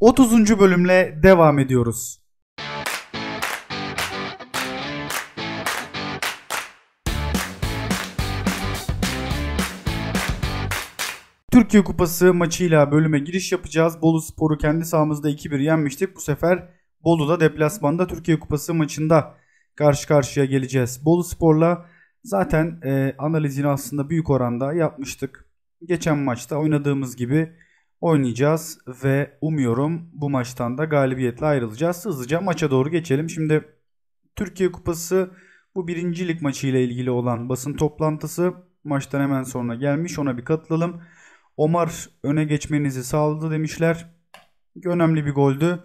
30. bölümle devam ediyoruz. Türkiye Kupası maçıyla bölüme giriş yapacağız. Bolu Spor'u kendi sahamızda 2-1 yenmiştik. Bu sefer Bolu'da deplasmanda Türkiye Kupası maçında karşı karşıya geleceğiz. Bolu Spor'la zaten e, analizini aslında büyük oranda yapmıştık. Geçen maçta oynadığımız gibi oynayacağız ve umuyorum bu maçtan da galibiyetle ayrılacağız. Hızlıca maça doğru geçelim. Şimdi Türkiye Kupası bu birincilik maçı ile ilgili olan basın toplantısı maçtan hemen sonra gelmiş. Ona bir katılalım. Omar öne geçmenizi sağladı demişler. Önemli bir goldü.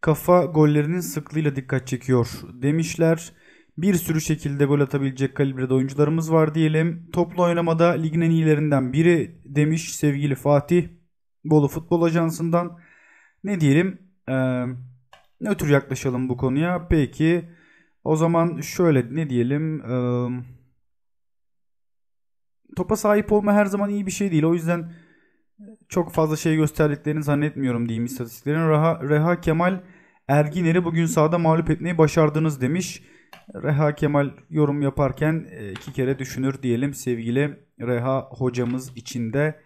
Kafa gollerinin sıklığıyla dikkat çekiyor demişler. Bir sürü şekilde gol atabilecek kalibrede oyuncularımız var diyelim. Toplu oynamada ligin en iyilerinden biri demiş sevgili Fatih. Bolu Futbol Ajansı'ndan ne diyelim Ne nötr yaklaşalım bu konuya. Peki o zaman şöyle ne diyelim topa sahip olma her zaman iyi bir şey değil. O yüzden çok fazla şey gösterdiklerini zannetmiyorum diyeyim istatistiklerin. Reha, Reha Kemal Erginer'i bugün sahada mağlup etmeyi başardınız demiş. Reha Kemal yorum yaparken iki kere düşünür diyelim sevgili Reha hocamız içinde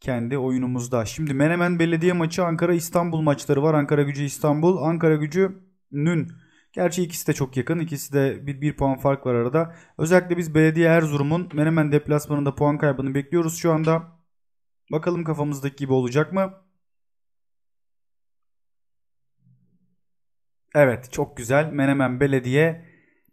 kendi oyunumuzda. Şimdi Menemen Belediye maçı Ankara İstanbul maçları var. Ankara gücü İstanbul. Ankara gücünün Gerçi ikisi de çok yakın. İkisi de bir, bir puan fark var arada. Özellikle biz Belediye Erzurum'un Menemen deplasmanında puan kaybını bekliyoruz şu anda. Bakalım kafamızdaki gibi olacak mı? Evet çok güzel. Menemen Belediye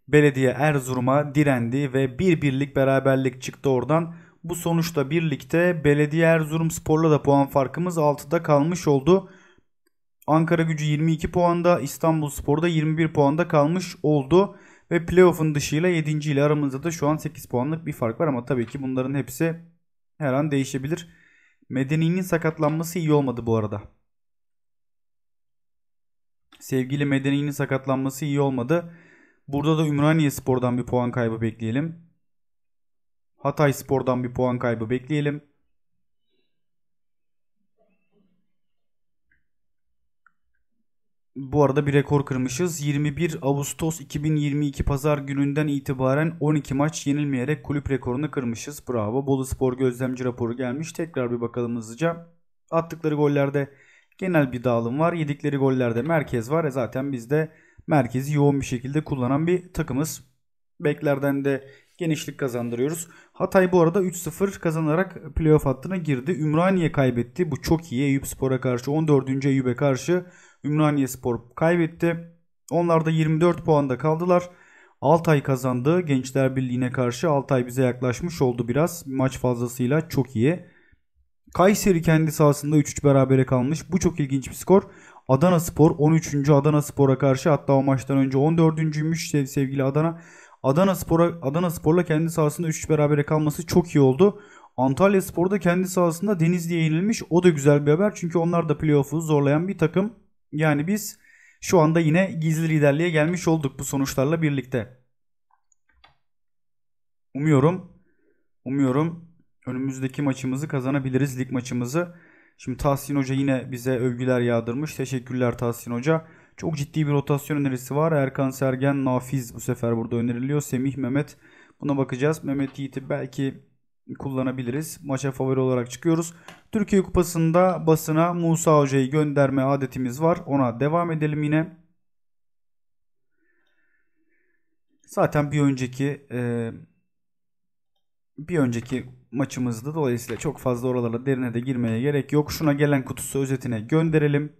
Belediye Erzurum'a direndi ve bir birlik beraberlik çıktı oradan. Bu sonuçla birlikte Belediye Erzurum Sporla da puan farkımız 6'da kalmış oldu. Ankara gücü 22 puanda, İstanbul Spor'da 21 puanda kalmış oldu. Ve playoff'un dışıyla 7. ile aramızda da şu an 8 puanlık bir fark var ama tabii ki bunların hepsi her an değişebilir. Medeni'nin sakatlanması iyi olmadı bu arada. Sevgili Medeni'nin sakatlanması iyi olmadı. Burada da Ümraniye Spor'dan bir puan kaybı bekleyelim. Hatay Spor'dan bir puan kaybı bekleyelim. Bu arada bir rekor kırmışız. 21 Ağustos 2022 pazar gününden itibaren 12 maç yenilmeyerek kulüp rekorunu kırmışız. Bravo. Bolu Spor gözlemci raporu gelmiş. Tekrar bir bakalım hızlıca. Attıkları gollerde genel bir dağılım var. Yedikleri gollerde merkez var. E zaten biz de merkezi yoğun bir şekilde kullanan bir takımız. Beklerden de genişlik kazandırıyoruz. Hatay bu arada 3-0 kazanarak playoff hattına girdi. Ümraniye kaybetti. Bu çok iyi. Eyüp Spor'a karşı 14. Eyüp'e karşı Ümraniye Spor kaybetti. Onlar da 24 puanda kaldılar. Altay kazandı. Gençler Birliği'ne karşı Altay bize yaklaşmış oldu biraz. Maç fazlasıyla çok iyi. Kayseri kendi sahasında 3-3 berabere kalmış. Bu çok ilginç bir skor. Adana Spor 13. Adana Spor'a karşı hatta o maçtan önce 14.'üymüş sevgili Adana. Adana Spor'a Adana Spor'la kendi sahasında 3 berabere kalması çok iyi oldu. Antalya Spor'da kendi sahasında Denizli'ye yenilmiş. O da güzel bir haber. Çünkü onlar da playoff'u zorlayan bir takım. Yani biz şu anda yine gizli liderliğe gelmiş olduk bu sonuçlarla birlikte. Umuyorum umuyorum önümüzdeki maçımızı kazanabiliriz lig maçımızı. Şimdi Tahsin Hoca yine bize övgüler yağdırmış. Teşekkürler Tahsin Hoca. Çok ciddi bir rotasyon önerisi var. Erkan Sergen, Nafiz bu sefer burada öneriliyor. Semih, Mehmet buna bakacağız. Mehmet Yiğit'i belki kullanabiliriz. Maça favori olarak çıkıyoruz. Türkiye Kupası'nda basına Musa Hoca'yı gönderme adetimiz var. Ona devam edelim yine. Zaten bir önceki e, bir önceki maçımızdı. Dolayısıyla çok fazla oralara derine de girmeye gerek yok. Şuna gelen kutusu özetine gönderelim.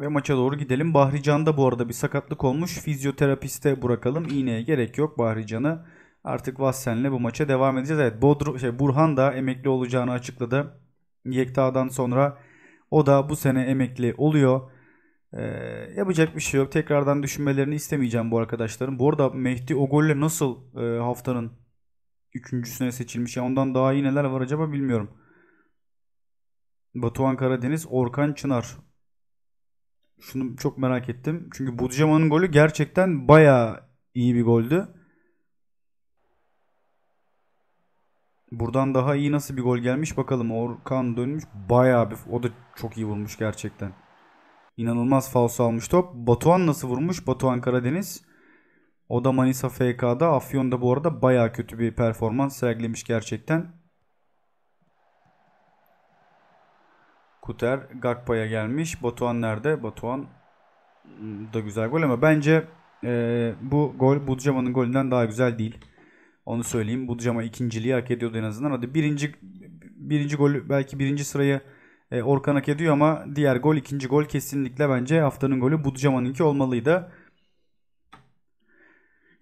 Ve maça doğru gidelim. Bahrican'da bu arada bir sakatlık olmuş. Fizyoterapiste bırakalım. İğneye gerek yok Bahrican'ı. Artık Vassen'le bu maça devam edeceğiz. Evet Bodru, şey, Burhan da emekli olacağını açıkladı. Yekta'dan sonra o da bu sene emekli oluyor. Ee, yapacak bir şey yok. Tekrardan düşünmelerini istemeyeceğim bu arkadaşların. Bu arada Mehdi Ogol'le nasıl e, haftanın üçüncüsüne seçilmiş? Yani ondan daha iyi neler var acaba bilmiyorum. Batuhan Karadeniz, Orkan Çınar şunu çok merak ettim. Çünkü Budjema'nın golü gerçekten bayağı iyi bir goldü. Buradan daha iyi nasıl bir gol gelmiş bakalım. Orkan dönmüş. Bayağı bir o da çok iyi vurmuş gerçekten. İnanılmaz falso almış top. Batuhan nasıl vurmuş? Batuhan Karadeniz. O da Manisa FK'da. Afyon'da bu arada bayağı kötü bir performans sergilemiş gerçekten. Kuter Gakpo'ya gelmiş. Batuhan nerede? Batuhan hmm, da güzel gol ama bence e, bu gol Budcama'nın golünden daha güzel değil. Onu söyleyeyim. Budcama ikinciliği hak ediyordu en azından. Hadi birinci birinci gol belki birinci sırayı e, Orkan hak ediyor ama diğer gol ikinci gol kesinlikle bence haftanın golü Budcama'nınki olmalıydı.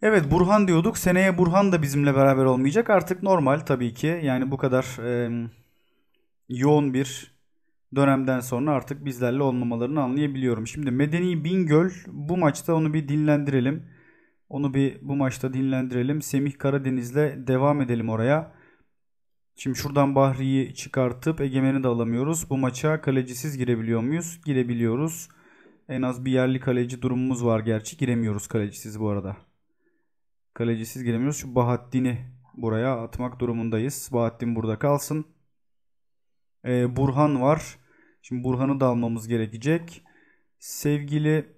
Evet Burhan diyorduk. Seneye Burhan da bizimle beraber olmayacak. Artık normal tabii ki. Yani bu kadar e, yoğun bir dönemden sonra artık bizlerle olmamalarını anlayabiliyorum. Şimdi Medeni Bingöl bu maçta onu bir dinlendirelim. Onu bir bu maçta dinlendirelim. Semih Karadeniz'le devam edelim oraya. Şimdi şuradan Bahri'yi çıkartıp Egemen'i de alamıyoruz. Bu maça kalecisiz girebiliyor muyuz? Girebiliyoruz. En az bir yerli kaleci durumumuz var gerçi. Giremiyoruz kalecisiz bu arada. Kalecisiz giremiyoruz. Şu Bahattin'i buraya atmak durumundayız. Bahattin burada kalsın. Ee, Burhan var. Şimdi Burhan'ı da almamız gerekecek. Sevgili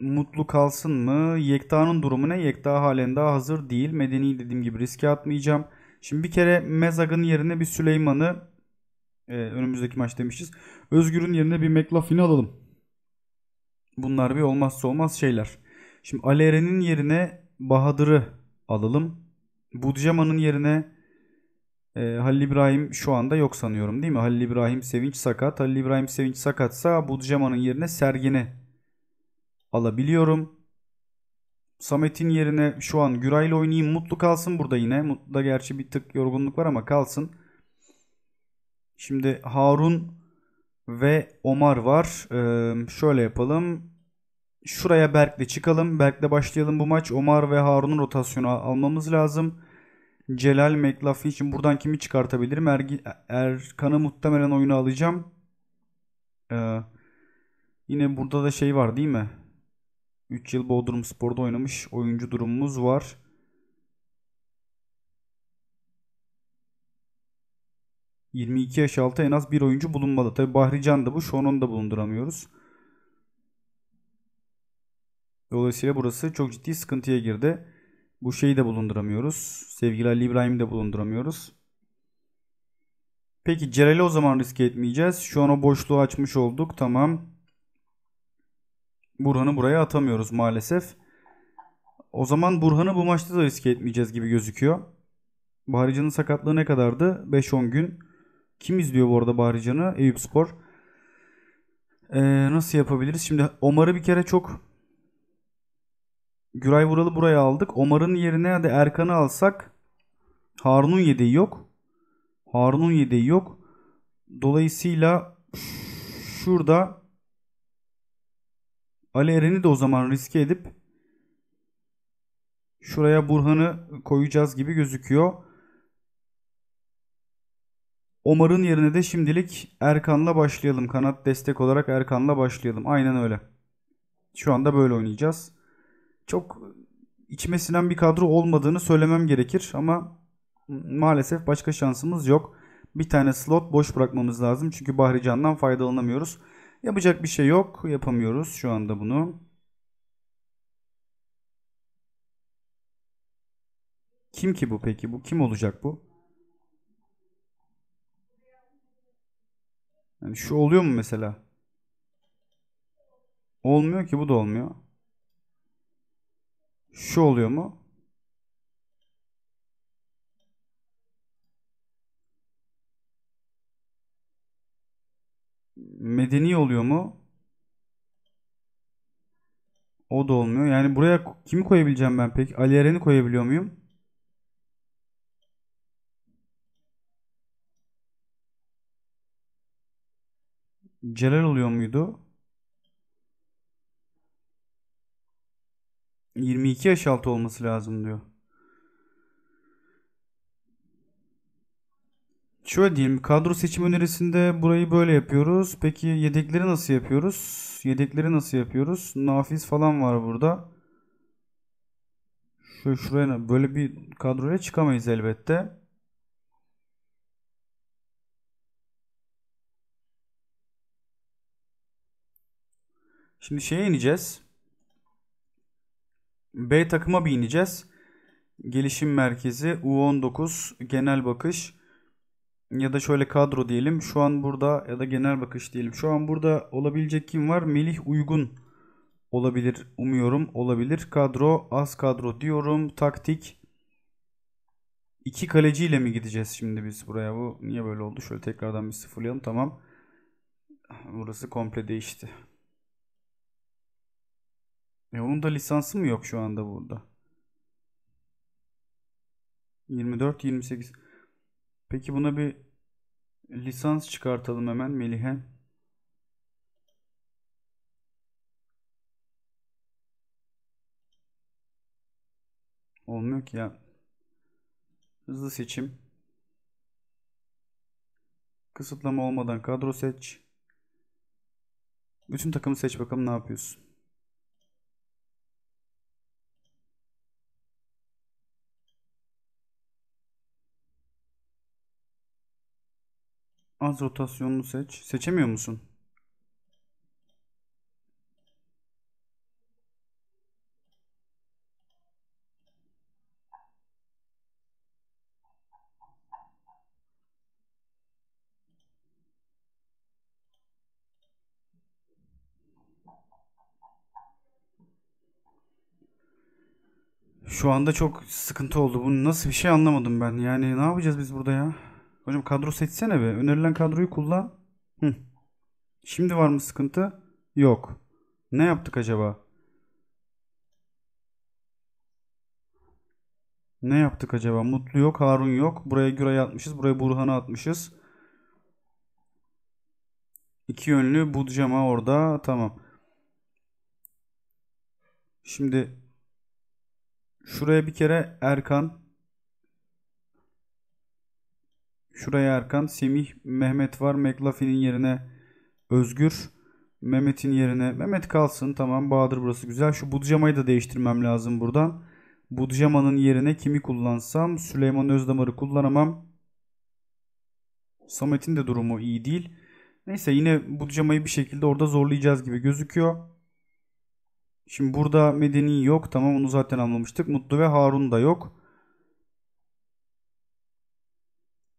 Mutlu kalsın mı? Yekta'nın durumu ne? Yekta halen daha hazır değil. Medeni dediğim gibi riske atmayacağım. Şimdi bir kere Mezag'ın yerine bir Süleyman'ı e, önümüzdeki maç demişiz. Özgür'ün yerine bir McLaughlin'i alalım. Bunlar bir olmazsa olmaz şeyler. Şimdi Alere'nin yerine Bahadır'ı alalım. Budjaman'ın yerine e, Halil İbrahim şu anda yok sanıyorum değil mi? Halil İbrahim Sevinç sakat. Halil İbrahim Sevinç sakatsa Budjemanın yerine Sergen'i alabiliyorum. Samet'in yerine şu an Güray'la oynayayım. Mutlu kalsın burada yine. Mutlu'da gerçi bir tık yorgunluk var ama kalsın. Şimdi Harun ve Omar var. Ee, şöyle yapalım. Şuraya Berk'le çıkalım. Berk'le başlayalım bu maç. Omar ve Harun'un rotasyonu almamız lazım. Celal McLaughlin için buradan kimi çıkartabilirim? Er, Erkan'ı muhtemelen oyunu alacağım. Ee, yine burada da şey var değil mi? 3 yıl Bodrum Spor'da oynamış oyuncu durumumuz var. ...22 yaş altı en az bir oyuncu bulunmalı. Tabi Bahri Can da bu. Şonon'u da bulunduramıyoruz. Dolayısıyla burası çok ciddi sıkıntıya girdi. Bu şeyi de bulunduramıyoruz. Sevgili Ali İbrahim'i de bulunduramıyoruz. Peki Cerel'i o zaman riske etmeyeceğiz. Şu an o boşluğu açmış olduk. Tamam. Burhan'ı buraya atamıyoruz maalesef. O zaman Burhan'ı bu maçta da riske etmeyeceğiz gibi gözüküyor. Bahrican'ın sakatlığı ne kadardı? 5-10 gün. Kim izliyor bu arada Bahrican'ı? Eyüp Spor. Ee, nasıl yapabiliriz? Şimdi Omar'ı bir kere çok Güray Vural'ı buraya aldık. Omar'ın yerine de Erkan'ı alsak Harun'un yedeği yok. Harun'un yedeği yok. Dolayısıyla şurada Ali Eren'i de o zaman riske edip şuraya Burhan'ı koyacağız gibi gözüküyor. Omar'ın yerine de şimdilik Erkan'la başlayalım. Kanat destek olarak Erkan'la başlayalım. Aynen öyle. Şu anda böyle oynayacağız çok içime sinen bir kadro olmadığını söylemem gerekir ama maalesef başka şansımız yok. Bir tane slot boş bırakmamız lazım çünkü Bahri Can'dan faydalanamıyoruz. Yapacak bir şey yok. Yapamıyoruz şu anda bunu. Kim ki bu peki? Bu kim olacak bu? Yani şu oluyor mu mesela? Olmuyor ki bu da olmuyor şu oluyor mu? Medeni oluyor mu? O da olmuyor. Yani buraya kimi koyabileceğim ben peki? Ali Eren'i koyabiliyor muyum? Celal oluyor muydu? 22 yaş altı olması lazım diyor. Şöyle diyelim kadro seçim önerisinde burayı böyle yapıyoruz. Peki yedekleri nasıl yapıyoruz? Yedekleri nasıl yapıyoruz? Nafiz falan var burada. Şöyle şuraya böyle bir kadroya çıkamayız elbette. Şimdi şeye ineceğiz. B takıma bineceğiz. Gelişim merkezi U19 genel bakış ya da şöyle kadro diyelim. Şu an burada ya da genel bakış diyelim. Şu an burada olabilecek kim var? Melih Uygun olabilir umuyorum. Olabilir. Kadro az kadro diyorum. Taktik İki kaleciyle mi gideceğiz şimdi biz buraya? Bu niye böyle oldu? Şöyle tekrardan bir sıfırlayalım. Tamam. Burası komple değişti. E onun da lisansı mı yok şu anda burada? 24 28. Peki buna bir lisans çıkartalım hemen Melihen. Olmuyor ki ya. Hızlı seçim. Kısıtlama olmadan kadro seç. Bütün takımı seç bakalım ne yapıyorsun. Frekans rotasyonunu seç. Seçemiyor musun? Şu anda çok sıkıntı oldu. Bu nasıl bir şey anlamadım ben. Yani ne yapacağız biz burada ya? Hocam kadro seçsene be. Önerilen kadroyu kullan. Hı. Şimdi var mı sıkıntı? Yok. Ne yaptık acaba? Ne yaptık acaba? Mutlu yok, Harun yok. Buraya Güray'ı atmışız, buraya Burhan'ı atmışız. İki yönlü Budcama orada. Tamam. Şimdi şuraya bir kere Erkan Şuraya Erkan. Semih, Mehmet var. McLaughlin'in yerine Özgür. Mehmet'in yerine Mehmet kalsın. Tamam Bahadır burası güzel. Şu Budjama'yı da değiştirmem lazım buradan. Budjama'nın yerine kimi kullansam? Süleyman Özdamar'ı kullanamam. Samet'in de durumu iyi değil. Neyse yine Budjama'yı bir şekilde orada zorlayacağız gibi gözüküyor. Şimdi burada Medeni yok. Tamam onu zaten anlamıştık. Mutlu ve Harun da yok.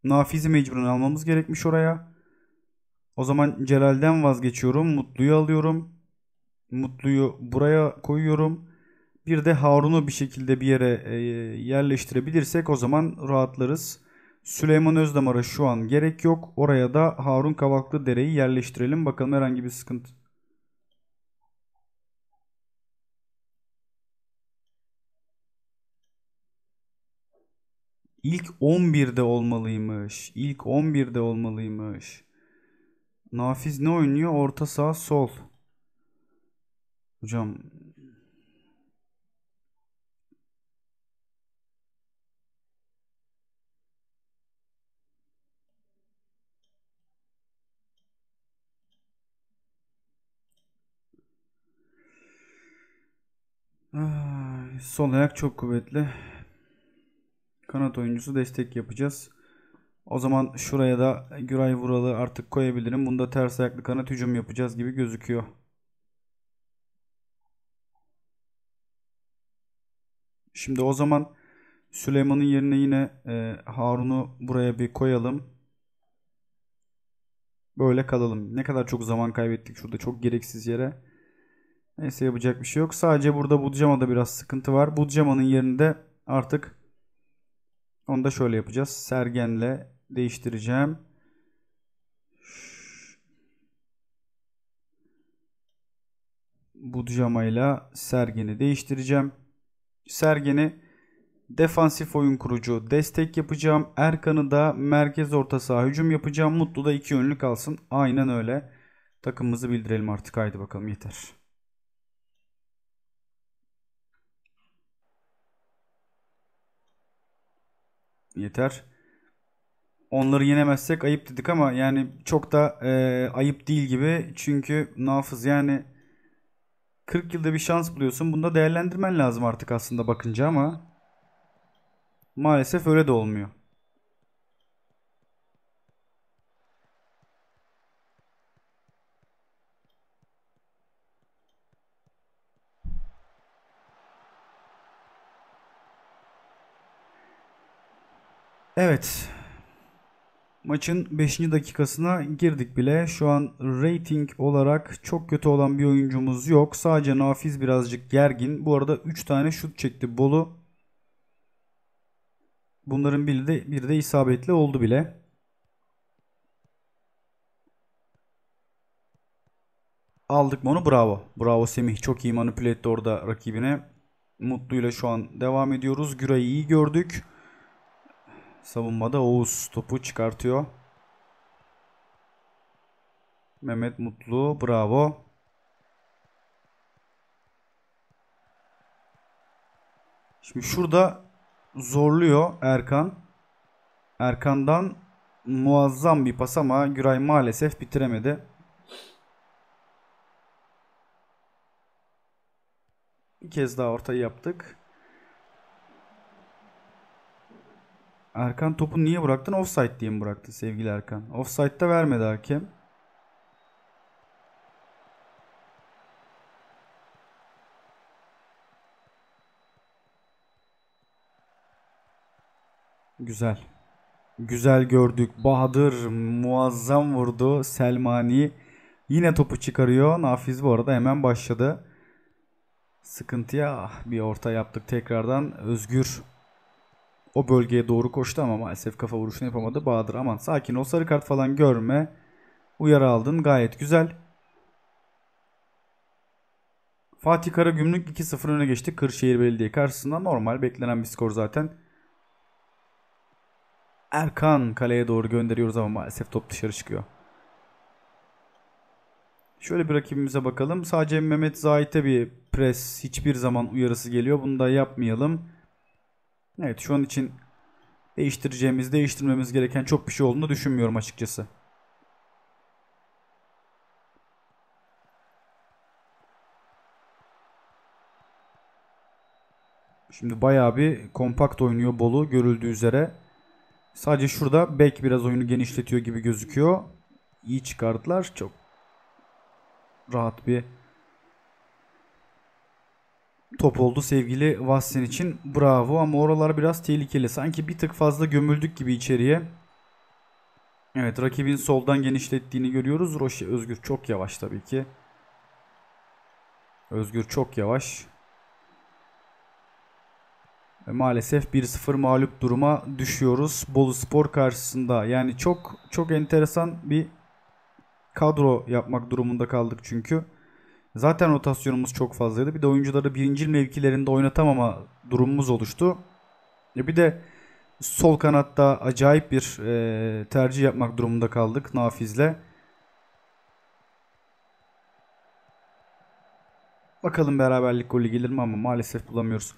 Nafiz'i mecburen almamız gerekmiş oraya. O zaman Celal'den vazgeçiyorum. Mutlu'yu alıyorum. Mutlu'yu buraya koyuyorum. Bir de Harun'u bir şekilde bir yere e, yerleştirebilirsek o zaman rahatlarız. Süleyman Özdamar'a şu an gerek yok. Oraya da Harun Kavaklı Dere'yi yerleştirelim. Bakalım herhangi bir sıkıntı İlk 11'de olmalıymış. İlk 11'de olmalıymış. Nafiz ne oynuyor? Orta sağ sol. Hocam Ay, sol ayak çok kuvvetli kanat oyuncusu destek yapacağız. O zaman şuraya da Güray Vural'ı artık koyabilirim. Bunda ters ayaklı kanat hücum yapacağız gibi gözüküyor. Şimdi o zaman Süleyman'ın yerine yine e, Harun'u buraya bir koyalım. Böyle kalalım. Ne kadar çok zaman kaybettik şurada çok gereksiz yere. Neyse yapacak bir şey yok. Sadece burada Budjama'da biraz sıkıntı var. Budcama'nın yerinde artık onu da şöyle yapacağız. Sergenle değiştireceğim. Budjamayla Sergen'i değiştireceğim. Sergen'i defansif oyun kurucu destek yapacağım. Erkan'ı da merkez orta saha hücum yapacağım. Mutlu da iki yönlü kalsın. Aynen öyle. Takımımızı bildirelim artık. Haydi bakalım yeter. yeter. Onları yenemezsek ayıp dedik ama yani çok da e, ayıp değil gibi. Çünkü Nafız yani 40 yılda bir şans buluyorsun. Bunu da değerlendirmen lazım artık aslında bakınca ama maalesef öyle de olmuyor. Evet. Maçın 5. dakikasına girdik bile. Şu an rating olarak çok kötü olan bir oyuncumuz yok. Sadece Nafiz birazcık gergin. Bu arada 3 tane şut çekti Bolu. Bunların biri de, biri de isabetli oldu bile. Aldık mı onu? Bravo. Bravo Semih. Çok iyi manipüle etti orada rakibine. Mutlu'yla şu an devam ediyoruz. Güray'ı iyi gördük. Savunmada Oğuz topu çıkartıyor. Mehmet Mutlu bravo. Şimdi şurada zorluyor Erkan. Erkan'dan muazzam bir pas ama Güray maalesef bitiremedi. Bir kez daha ortayı yaptık. Erkan topu niye bıraktın? Offside diye mi bıraktı sevgili Erkan? offside Offside'da vermedi hakem. Güzel. Güzel gördük. Bahadır muazzam vurdu. Selmani yine topu çıkarıyor. Nafiz bu arada hemen başladı. Sıkıntıya bir orta yaptık tekrardan. Özgür o bölgeye doğru koştu ama maalesef kafa vuruşunu yapamadı. Bahadır aman sakin ol sarı kart falan görme. Uyarı aldın gayet güzel. Fatih Karagümrük 2-0 öne geçti Kırşehir Belediye karşısında. Normal beklenen bir skor zaten. Erkan kaleye doğru gönderiyoruz ama maalesef top dışarı çıkıyor. Şöyle bir rakibimize bakalım. Sadece Mehmet Zahit'e bir pres hiçbir zaman uyarısı geliyor. Bunu da yapmayalım. Evet şu an için değiştireceğimiz, değiştirmemiz gereken çok bir şey olduğunu düşünmüyorum açıkçası. Şimdi bayağı bir kompakt oynuyor Bolu görüldüğü üzere. Sadece şurada bek biraz oyunu genişletiyor gibi gözüküyor. İyi çıkardılar. Çok rahat bir top oldu sevgili Vassin için. Bravo ama oralar biraz tehlikeli. Sanki bir tık fazla gömüldük gibi içeriye. Evet rakibin soldan genişlettiğini görüyoruz. Roşe Özgür çok yavaş tabii ki. Özgür çok yavaş. Ve maalesef 1-0 mağlup duruma düşüyoruz. Bolu Spor karşısında. Yani çok çok enteresan bir kadro yapmak durumunda kaldık çünkü. Zaten rotasyonumuz çok fazlaydı. Bir de oyuncuları birincil mevkilerinde oynatamama durumumuz oluştu. E, bir de sol kanatta acayip bir e, tercih yapmak durumunda kaldık Nafiz'le. Bakalım beraberlik golü gelir mi ama maalesef bulamıyoruz.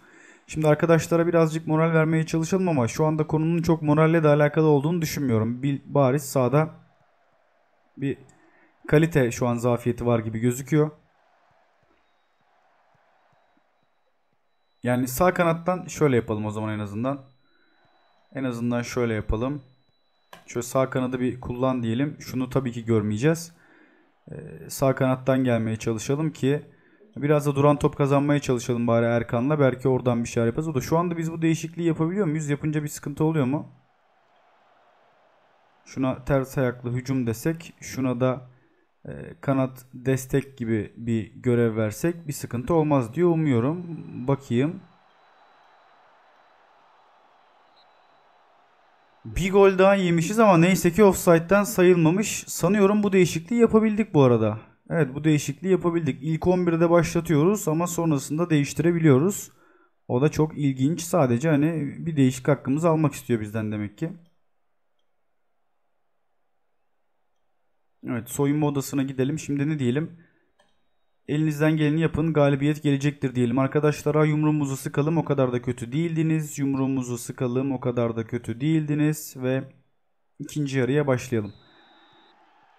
Şimdi arkadaşlara birazcık moral vermeye çalışalım ama şu anda konunun çok moralle de alakalı olduğunu düşünmüyorum. Bir bariz sağda bir kalite şu an zafiyeti var gibi gözüküyor. Yani sağ kanattan şöyle yapalım o zaman en azından. En azından şöyle yapalım. Şöyle sağ kanadı bir kullan diyelim. Şunu tabii ki görmeyeceğiz. Ee, sağ kanattan gelmeye çalışalım ki biraz da duran top kazanmaya çalışalım bari Erkan'la. Belki oradan bir şeyler yaparız. O da şu anda biz bu değişikliği yapabiliyor muyuz? Yapınca bir sıkıntı oluyor mu? Şuna ters ayaklı hücum desek. Şuna da e, kanat destek gibi bir görev versek bir sıkıntı olmaz diye umuyorum. Bakayım. Bir gol daha yemişiz ama neyse ki offside'den sayılmamış. Sanıyorum bu değişikliği yapabildik bu arada. Evet bu değişikliği yapabildik. İlk 11'de başlatıyoruz ama sonrasında değiştirebiliyoruz. O da çok ilginç. Sadece hani bir değişik hakkımızı almak istiyor bizden demek ki. Evet soyunma odasına gidelim. Şimdi ne diyelim? Elinizden geleni yapın. Galibiyet gelecektir diyelim. Arkadaşlara yumruğumuzu sıkalım. O kadar da kötü değildiniz. Yumruğumuzu sıkalım. O kadar da kötü değildiniz. Ve ikinci yarıya başlayalım.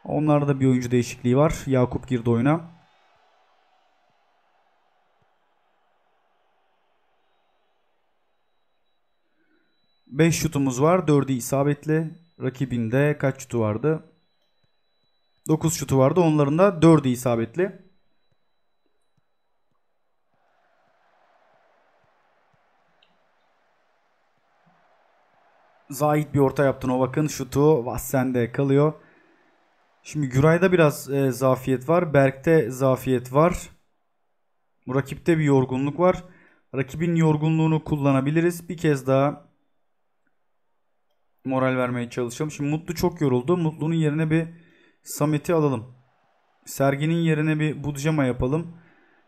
Onlarda bir oyuncu değişikliği var. Yakup girdi oyuna. Beş şutumuz var. Dördü isabetli. Rakibinde kaç şutu vardı? 9 şutu vardı. Onların da 4'ü isabetli. Zahit bir orta yaptı Novak'ın şutu Vassen'de kalıyor. Şimdi Güray'da biraz e, zafiyet var. Berk'te zafiyet var. Rakipte bir yorgunluk var. Rakibin yorgunluğunu kullanabiliriz. Bir kez daha moral vermeye çalışalım. Şimdi Mutlu çok yoruldu. Mutlu'nun yerine bir Samet'i alalım. Serginin yerine bir Budjama yapalım.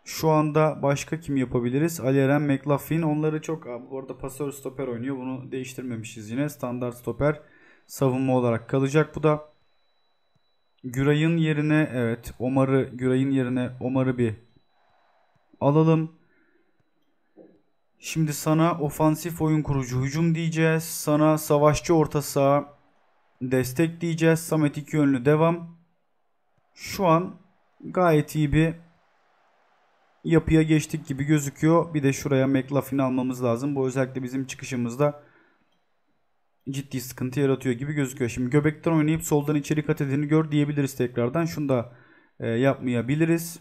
Şu anda başka kim yapabiliriz? Ali Eren, McLaughlin. Onları çok... Bu arada pasör stoper oynuyor. Bunu değiştirmemişiz yine. Standart stoper savunma olarak kalacak bu da. Güray'ın yerine evet Omar'ı Güray'ın yerine Omar'ı bir alalım. Şimdi sana ofansif oyun kurucu hücum diyeceğiz. Sana savaşçı orta saha destekleyeceğiz. Samet iki yönlü devam. Şu an gayet iyi bir yapıya geçtik gibi gözüküyor. Bir de şuraya McLaughlin almamız lazım. Bu özellikle bizim çıkışımızda ciddi sıkıntı yaratıyor gibi gözüküyor. Şimdi göbekten oynayıp soldan içeri kat edeni gör diyebiliriz tekrardan. Şunu da e, yapmayabiliriz.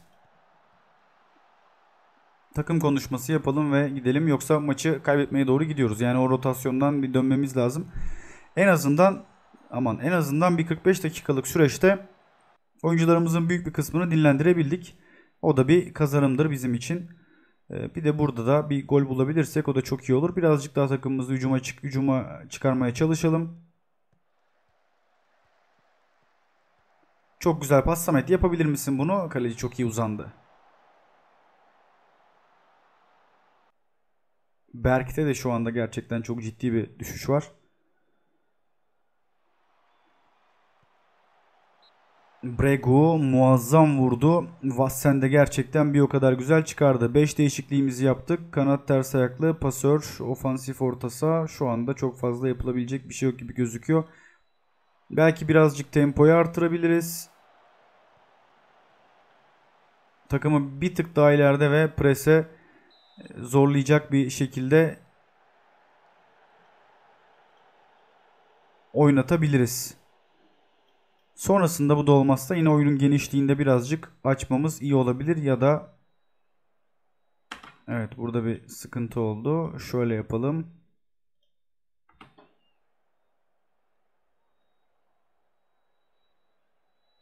Takım konuşması yapalım ve gidelim. Yoksa maçı kaybetmeye doğru gidiyoruz. Yani o rotasyondan bir dönmemiz lazım. En azından aman en azından bir 45 dakikalık süreçte oyuncularımızın büyük bir kısmını dinlendirebildik. O da bir kazanımdır bizim için. Ee, bir de burada da bir gol bulabilirsek o da çok iyi olur. Birazcık daha takımımızı hücuma, çık, hücuma çıkarmaya çalışalım. Çok güzel pas Samet yapabilir misin bunu? Kaleci çok iyi uzandı. Berk'te de şu anda gerçekten çok ciddi bir düşüş var. Brego muazzam vurdu. Vassen de gerçekten bir o kadar güzel çıkardı. 5 değişikliğimizi yaptık. Kanat ters ayaklı, pasör, ofansif ortasa şu anda çok fazla yapılabilecek bir şey yok gibi gözüküyor. Belki birazcık tempoyu artırabiliriz. Takımı bir tık daha ileride ve prese e, zorlayacak bir şekilde oynatabiliriz. Sonrasında bu da olmazsa yine oyunun genişliğinde birazcık açmamız iyi olabilir ya da Evet burada bir sıkıntı oldu. Şöyle yapalım.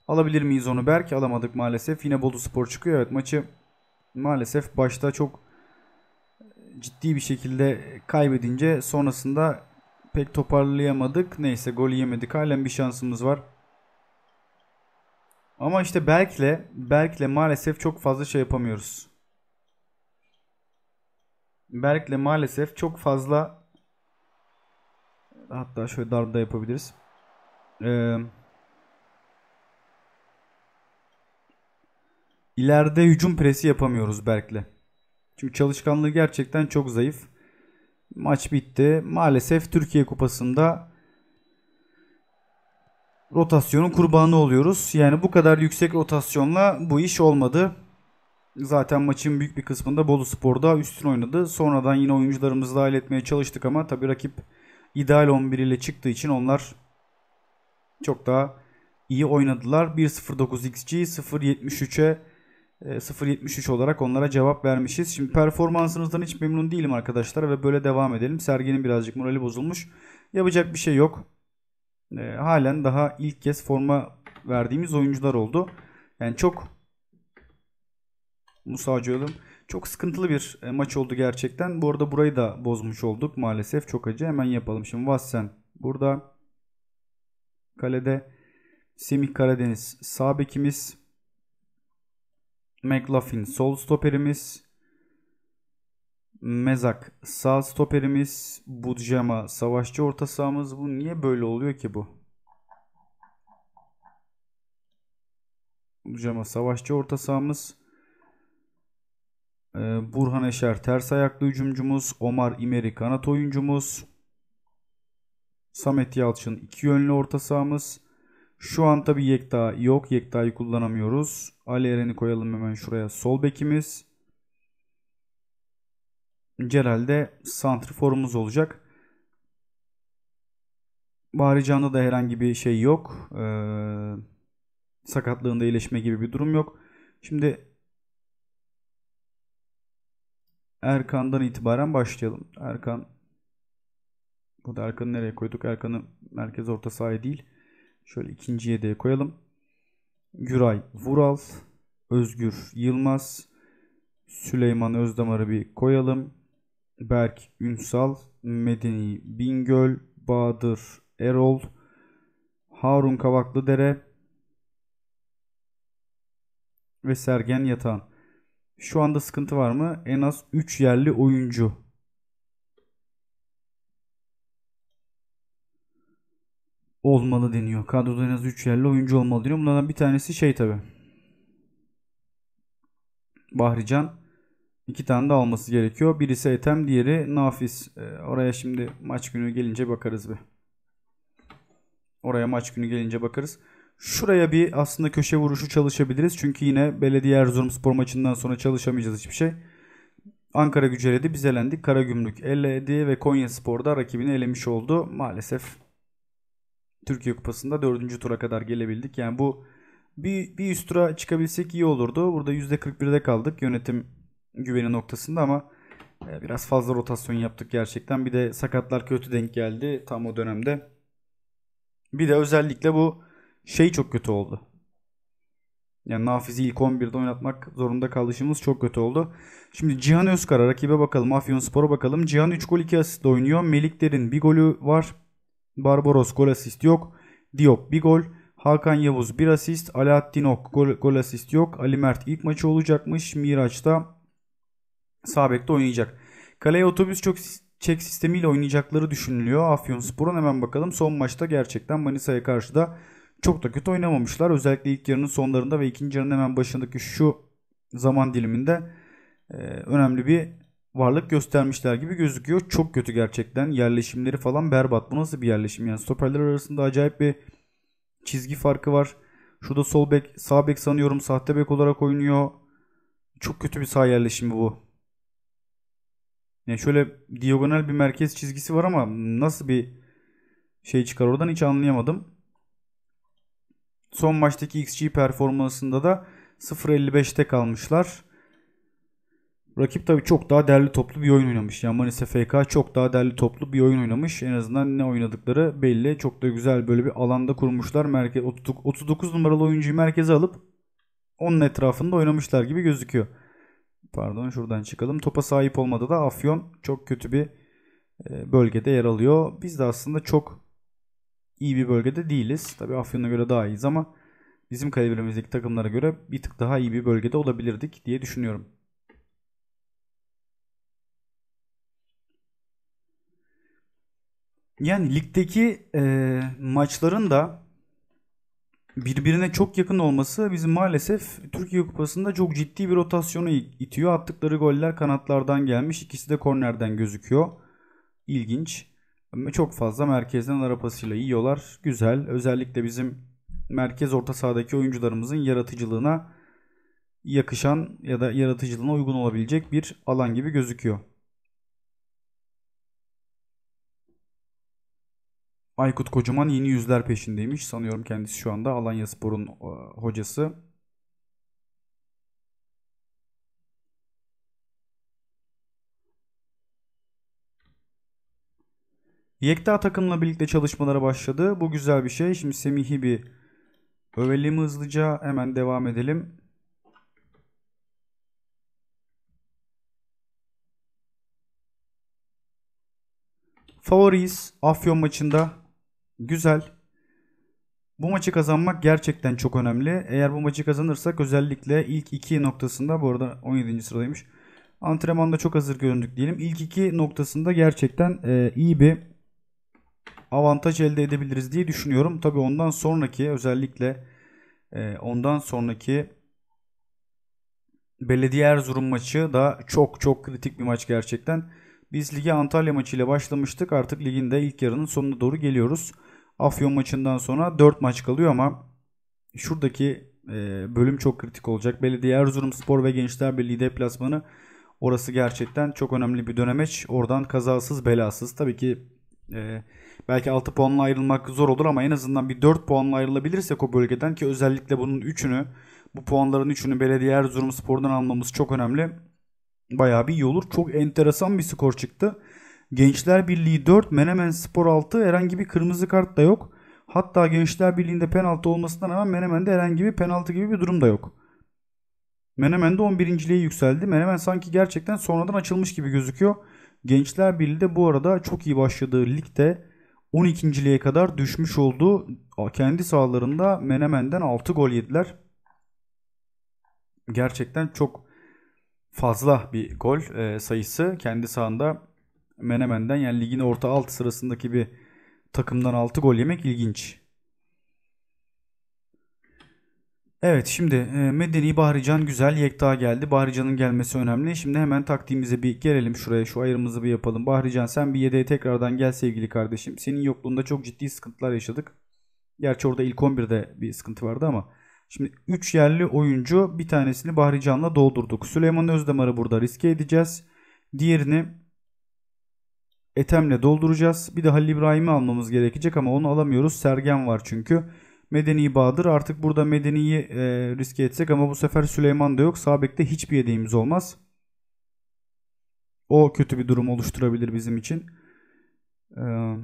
Alabilir miyiz onu? Belki alamadık maalesef. Yine Bolu Spor çıkıyor. Evet maçı maalesef başta çok ciddi bir şekilde kaybedince sonrasında pek toparlayamadık. Neyse gol yemedik. Halen bir şansımız var. Ama işte Berk'le Berk'le maalesef çok fazla şey yapamıyoruz. Berk'le maalesef çok fazla hatta şöyle darda yapabiliriz. Ee, ileride hücum presi yapamıyoruz Berk'le. Çünkü çalışkanlığı gerçekten çok zayıf. Maç bitti. Maalesef Türkiye Kupası'nda rotasyonun kurbanı oluyoruz. Yani bu kadar yüksek rotasyonla bu iş olmadı. Zaten maçın büyük bir kısmında Bolu Spor'da üstün oynadı. Sonradan yine oyuncularımızı dahil etmeye çalıştık ama tabii rakip ideal 11 ile çıktığı için onlar çok daha iyi oynadılar. 1.09 XG 0.73'e 0.73 olarak onlara cevap vermişiz. Şimdi performansınızdan hiç memnun değilim arkadaşlar ve böyle devam edelim. Serginin birazcık morali bozulmuş. Yapacak bir şey yok e, halen daha ilk kez forma verdiğimiz oyuncular oldu. Yani çok Musa Hoca'yalım. Çok sıkıntılı bir e, maç oldu gerçekten. Bu arada burayı da bozmuş olduk maalesef. Çok acı. Hemen yapalım. Şimdi Vassen burada. Kalede Semih Karadeniz sağ bekimiz. McLaughlin sol stoperimiz. Mezak sağ stoperimiz. Budjama savaşçı orta sahamız. Bu niye böyle oluyor ki bu? Budjama savaşçı orta sahamız. Ee, Burhan Eşer ters ayaklı hücumcumuz. Omar İmeri kanat oyuncumuz. Samet Yalçın iki yönlü orta sahamız. Şu an tabi Yekta yok. Yekta'yı kullanamıyoruz. Ali Eren'i koyalım hemen şuraya. Sol bekimiz. Cerel'de santriforumuz olacak. Bahrican'da da herhangi bir şey yok. Ee, sakatlığında iyileşme gibi bir durum yok. Şimdi Erkan'dan itibaren başlayalım. Erkan bu da Erkan'ı nereye koyduk? Erkan'ı merkez orta sahaya değil. Şöyle ikinci yedeğe koyalım. Güray Vural, Özgür Yılmaz, Süleyman Özdamar'ı bir koyalım. Berk Ünsal, Medeni Bingöl, Bahadır Erol, Harun Kavaklıdere ve Sergen Yatan. Şu anda sıkıntı var mı? En az 3 yerli oyuncu. Olmalı deniyor. Kadroda en az 3 yerli oyuncu olmalı deniyor. Bunlardan bir tanesi şey tabi. Bahrican. İki tane de alması gerekiyor. Birisi Etem, diğeri Nafis. Ee, oraya şimdi maç günü gelince bakarız bir. Oraya maç günü gelince bakarız. Şuraya bir aslında köşe vuruşu çalışabiliriz. Çünkü yine Belediye Erzurumspor maçından sonra çalışamayacağız hiçbir şey. Ankara gücü eledi, biz elendik. Karagümrük eledi ve Konya Spor'da rakibini elemiş oldu. Maalesef Türkiye Kupası'nda 4. tura kadar gelebildik. Yani bu bir, bir üst tura çıkabilsek iyi olurdu. Burada %41'de kaldık. Yönetim güveni noktasında ama e, biraz fazla rotasyon yaptık gerçekten. Bir de sakatlar kötü denk geldi tam o dönemde. Bir de özellikle bu şey çok kötü oldu. Yani Nafiz'i ilk 11'de oynatmak zorunda kalışımız çok kötü oldu. Şimdi Cihan Özkara rakibe bakalım. Afyon Spor'a bakalım. Cihan 3 gol 2 asist oynuyor. Melik Derin bir golü var. Barbaros gol asist yok. Diop bir gol. Hakan Yavuz bir asist. Alaaddin Ok gol, gol asist yok. Ali Mert ilk maçı olacakmış. Miraç da sağ bekte oynayacak. Kaleye otobüs çok çek sistemiyle oynayacakları düşünülüyor. Afyonspor'un hemen bakalım son maçta gerçekten Manisa'ya karşı da çok da kötü oynamamışlar. Özellikle ilk yarının sonlarında ve ikinci yarının hemen başındaki şu zaman diliminde e, önemli bir varlık göstermişler gibi gözüküyor. Çok kötü gerçekten. Yerleşimleri falan berbat. Bu nasıl bir yerleşim? Yani stoperler arasında acayip bir çizgi farkı var. Şurada sol bek, sağ bek sanıyorum sahte bek olarak oynuyor. Çok kötü bir sağ yerleşimi bu yani şöyle diagonal bir merkez çizgisi var ama nasıl bir şey çıkar oradan hiç anlayamadım. Son maçtaki XG performansında da 0.55'te kalmışlar. Rakip tabi çok daha derli toplu bir oyun oynamış. Yani Manisa FK çok daha derli toplu bir oyun oynamış. En azından ne oynadıkları belli. Çok da güzel böyle bir alanda kurmuşlar. Merkez, 39 numaralı oyuncuyu merkeze alıp onun etrafında oynamışlar gibi gözüküyor. Pardon şuradan çıkalım. Topa sahip olmadı da Afyon çok kötü bir e, bölgede yer alıyor. Biz de aslında çok iyi bir bölgede değiliz. Tabi Afyon'a göre daha iyiyiz ama bizim kalibremizdeki takımlara göre bir tık daha iyi bir bölgede olabilirdik diye düşünüyorum. Yani ligdeki e, maçların da birbirine çok yakın olması bizim maalesef Türkiye Kupası'nda çok ciddi bir rotasyonu itiyor. Attıkları goller kanatlardan gelmiş. İkisi de kornerden gözüküyor. İlginç. Çok fazla merkezden ara pasıyla yiyorlar. Güzel. Özellikle bizim merkez orta sahadaki oyuncularımızın yaratıcılığına yakışan ya da yaratıcılığına uygun olabilecek bir alan gibi gözüküyor. Aykut Kocaman yeni yüzler peşindeymiş. Sanıyorum kendisi şu anda Alanya Spor'un e, hocası. Yekta takımla birlikte çalışmalara başladı. Bu güzel bir şey. Şimdi Semih'i bir övelim hızlıca. Hemen devam edelim. Favoriyiz Afyon maçında. Güzel. Bu maçı kazanmak gerçekten çok önemli. Eğer bu maçı kazanırsak özellikle ilk iki noktasında bu arada 17. sıradaymış. Antrenmanda çok hazır göründük diyelim. İlk iki noktasında gerçekten e, iyi bir avantaj elde edebiliriz diye düşünüyorum. Tabi ondan sonraki özellikle e, ondan sonraki Belediye Erzurum maçı da çok çok kritik bir maç gerçekten. Biz lige Antalya maçıyla başlamıştık. Artık ligin de ilk yarının sonuna doğru geliyoruz. Afyon maçından sonra 4 maç kalıyor ama şuradaki e, bölüm çok kritik olacak. Belediye Erzurum Spor ve Gençler Birliği deplasmanı orası gerçekten çok önemli bir dönemeç. Oradan kazasız belasız. Tabii ki e, belki 6 puanla ayrılmak zor olur ama en azından bir 4 puanla ayrılabilirsek o bölgeden ki özellikle bunun 3'ünü bu puanların 3'ünü Belediye Erzurum Spor'dan almamız çok önemli. Bayağı bir iyi olur. Çok enteresan bir skor çıktı. Gençler Birliği 4, Menemen Spor 6. Herhangi bir kırmızı kart da yok. Hatta Gençler Birliği'nde penaltı olmasından rağmen Menemen'de herhangi bir penaltı gibi bir durum da yok. Menemen de 11.liğe yükseldi. Menemen sanki gerçekten sonradan açılmış gibi gözüküyor. Gençler Birliği de bu arada çok iyi başladığı ligde 12.liğe kadar düşmüş oldu. Kendi sahalarında Menemen'den 6 gol yediler. Gerçekten çok fazla bir gol e, sayısı. Kendi sahanda Menemen'den yani ligin orta alt sırasındaki bir takımdan 6 gol yemek ilginç. Evet şimdi e, Medeni Bahrican güzel Yekta geldi. Bahrican'ın gelmesi önemli. Şimdi hemen taktiğimize bir gelelim şuraya şu ayarımızı bir yapalım. Bahrican sen bir yedeğe tekrardan gel sevgili kardeşim. Senin yokluğunda çok ciddi sıkıntılar yaşadık. Gerçi orada ilk 11'de bir sıkıntı vardı ama Şimdi 3 yerli oyuncu bir tanesini Bahri Can'la doldurduk. Süleyman Özdemir'i burada riske edeceğiz. Diğerini Etem'le dolduracağız. Bir de Halil İbrahim'i almamız gerekecek ama onu alamıyoruz. Sergen var çünkü. Medeni Bahadır artık burada Medeni'yi e, riske etsek ama bu sefer Süleyman da yok. Sabek'te hiçbir yedeğimiz olmaz. O kötü bir durum oluşturabilir bizim için. Eee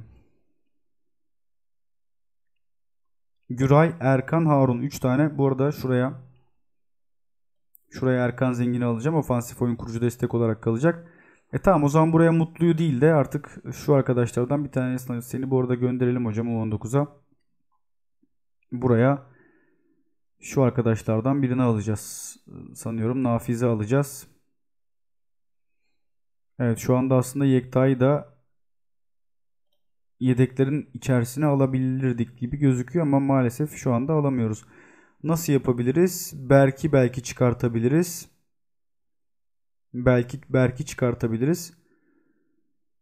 Güray, Erkan, Harun 3 tane. Bu arada şuraya şuraya Erkan Zengin'i alacağım. Ofansif oyun kurucu destek olarak kalacak. E tamam o zaman buraya Mutlu'yu değil de artık şu arkadaşlardan bir tanesini Seni bu arada gönderelim hocam U19'a. Buraya şu arkadaşlardan birini alacağız. Sanıyorum Nafize alacağız. Evet şu anda aslında Yekta'yı da yedeklerin içerisine alabilirdik gibi gözüküyor ama maalesef şu anda alamıyoruz. Nasıl yapabiliriz? Belki belki çıkartabiliriz. Belki belki çıkartabiliriz.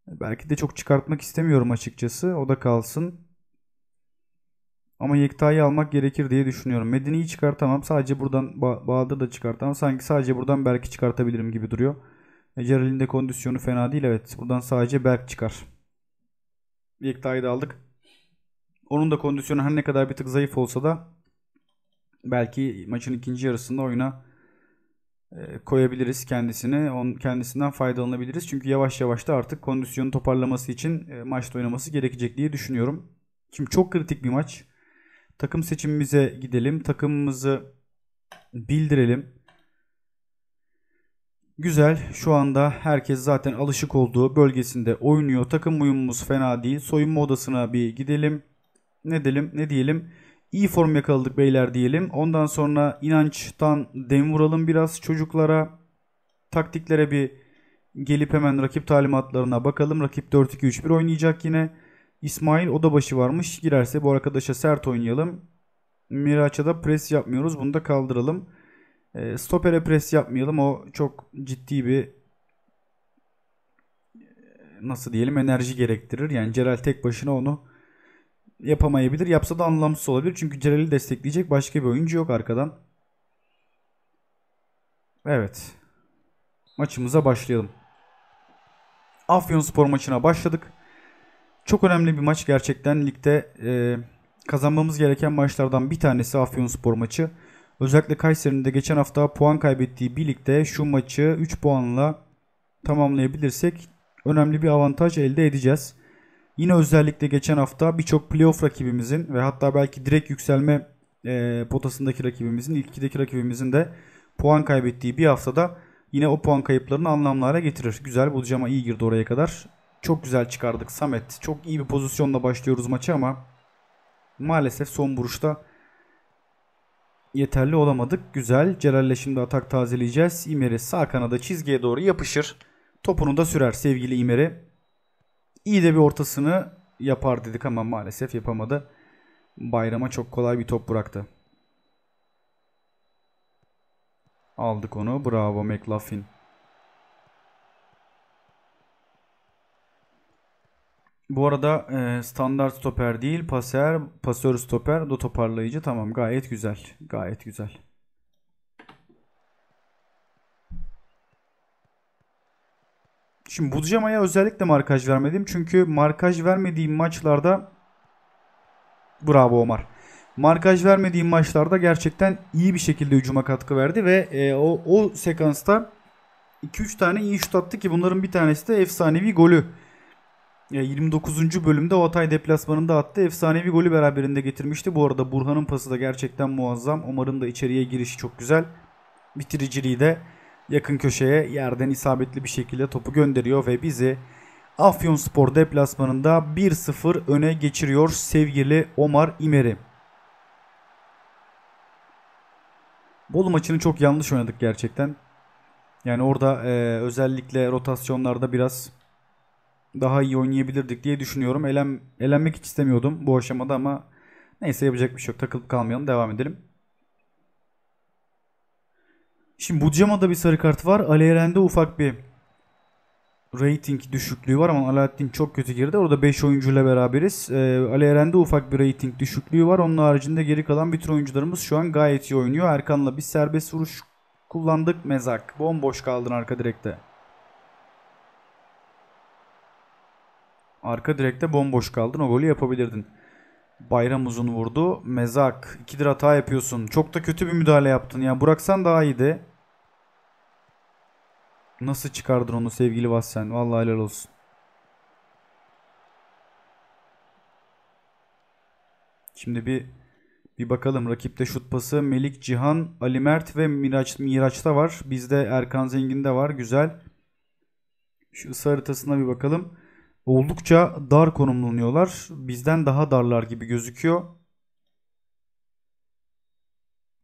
Belki de çok çıkartmak istemiyorum açıkçası. O da kalsın. Ama Yekta'yı almak gerekir diye düşünüyorum. Medine'yi çıkartamam. Sadece buradan ba da çıkartamam. Sanki sadece buradan belki çıkartabilirim gibi duruyor. Cerel'in de kondisyonu fena değil. Evet buradan sadece Berk çıkar. Bir Yekta'yı da aldık. Onun da kondisyonu her ne kadar bir tık zayıf olsa da belki maçın ikinci yarısında oyuna e, koyabiliriz kendisini. On, kendisinden faydalanabiliriz. Çünkü yavaş yavaş da artık kondisyonu toparlaması için e, maçta oynaması gerekecek diye düşünüyorum. Şimdi çok kritik bir maç. Takım seçimimize gidelim. Takımımızı bildirelim. Güzel. Şu anda herkes zaten alışık olduğu bölgesinde oynuyor. Takım uyumumuz fena değil. Soyunma odasına bir gidelim. Ne diyelim? Ne diyelim? İyi form yakaladık beyler diyelim. Ondan sonra inançtan dem vuralım biraz çocuklara. Taktiklere bir gelip hemen rakip talimatlarına bakalım. Rakip 4-2-3-1 oynayacak yine. İsmail oda başı varmış. Girerse bu arkadaşa sert oynayalım. Miraç'a da pres yapmıyoruz. Bunu da kaldıralım. E, stopere pres yapmayalım. O çok ciddi bir e, nasıl diyelim enerji gerektirir. Yani Ceral tek başına onu yapamayabilir. Yapsa da anlamsız olabilir. Çünkü Cerali destekleyecek başka bir oyuncu yok arkadan. Evet. Maçımıza başlayalım. Afyonspor maçına başladık. Çok önemli bir maç gerçekten ligde e, kazanmamız gereken maçlardan bir tanesi Afyonspor maçı. Özellikle Kayseri'nin de geçen hafta puan kaybettiği birlikte şu maçı 3 puanla tamamlayabilirsek önemli bir avantaj elde edeceğiz. Yine özellikle geçen hafta birçok playoff rakibimizin ve hatta belki direkt yükselme e, potasındaki rakibimizin, ilk ikideki rakibimizin de puan kaybettiği bir haftada yine o puan kayıplarını anlamlara getirir. Güzel Bulcama iyi girdi oraya kadar. Çok güzel çıkardık Samet. Çok iyi bir pozisyonla başlıyoruz maçı ama maalesef son buruşta yeterli olamadık. Güzel. Celal'le şimdi atak tazeleyeceğiz. İmeri sağ kanada çizgiye doğru yapışır. Topunu da sürer sevgili İmeri. İyi de bir ortasını yapar dedik ama maalesef yapamadı. Bayram'a çok kolay bir top bıraktı. Aldık onu. Bravo McLaughlin. Bu arada e, standart stoper değil paser, pasör stoper, do toparlayıcı tamam gayet güzel. Gayet güzel. Şimdi Budjama'ya özellikle markaj vermedim. Çünkü markaj vermediğim maçlarda bravo Omar. Markaj vermediğim maçlarda gerçekten iyi bir şekilde hücuma katkı verdi ve e, o, o sekansta 2-3 tane iyi şut attı ki bunların bir tanesi de efsanevi golü. 29. bölümde o Hatay deplasmanında attığı efsanevi golü beraberinde getirmişti. Bu arada Burhan'ın pası da gerçekten muazzam. Omar'ın da içeriye girişi çok güzel. Bitiriciliği de yakın köşeye yerden isabetli bir şekilde topu gönderiyor ve bizi Afyonspor deplasmanında 1-0 öne geçiriyor sevgili Omar İmeri. Bolu maçını çok yanlış oynadık gerçekten. Yani orada e, özellikle rotasyonlarda biraz daha iyi oynayabilirdik diye düşünüyorum. Elen, elenmek hiç istemiyordum bu aşamada ama neyse yapacak bir şey yok. Takılıp kalmayalım devam edelim. Şimdi Budjamada bir sarı kart var. Ali Eren'de ufak bir rating düşüklüğü var ama Alaaddin çok kötü girdi. Orada 5 oyuncuyla beraberiz. Ee, Ali Eren'de ufak bir rating düşüklüğü var. Onun haricinde geri kalan bütün oyuncularımız şu an gayet iyi oynuyor. Erkan'la bir serbest vuruş kullandık. Mezak bomboş kaldın arka direkte. Arka direkte bomboş kaldın. O golü yapabilirdin. Bayram uzun vurdu. Mezak. İkidir hata yapıyorsun. Çok da kötü bir müdahale yaptın. Ya bıraksan daha iyiydi. Nasıl çıkardın onu sevgili Vassen? Vallahi helal olsun. Şimdi bir bir bakalım rakipte şut pası Melik Cihan, Ali Mert ve Miraç, Miraç'ta var. Bizde Erkan Zengin'de var. Güzel. Şu ısı haritasına bir bakalım oldukça dar konumlanıyorlar. Bizden daha darlar gibi gözüküyor.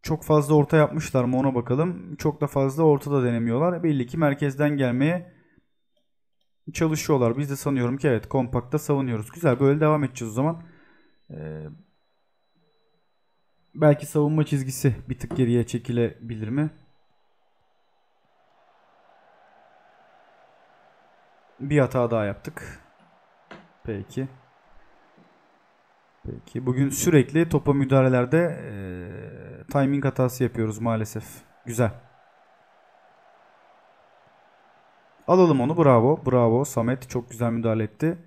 Çok fazla orta yapmışlar mı ona bakalım. Çok da fazla orta da denemiyorlar. Belli ki merkezden gelmeye çalışıyorlar. Biz de sanıyorum ki evet kompakta savunuyoruz. Güzel böyle devam edeceğiz o zaman. Ee, belki savunma çizgisi bir tık geriye çekilebilir mi? Bir hata daha yaptık. Peki. Peki. Bugün sürekli topa müdahalelerde e, timing hatası yapıyoruz maalesef. Güzel. Alalım onu. Bravo. Bravo. Samet çok güzel müdahale etti.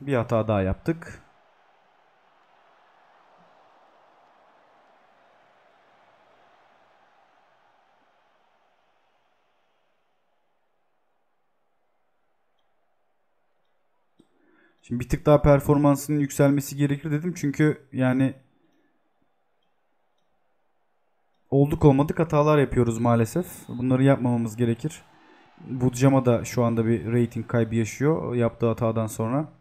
Bir hata daha yaptık. Şimdi bir tık daha performansının yükselmesi gerekir dedim. Çünkü yani olduk olmadık hatalar yapıyoruz maalesef. Bunları yapmamamız gerekir. Budjama da şu anda bir rating kaybı yaşıyor yaptığı hatadan sonra.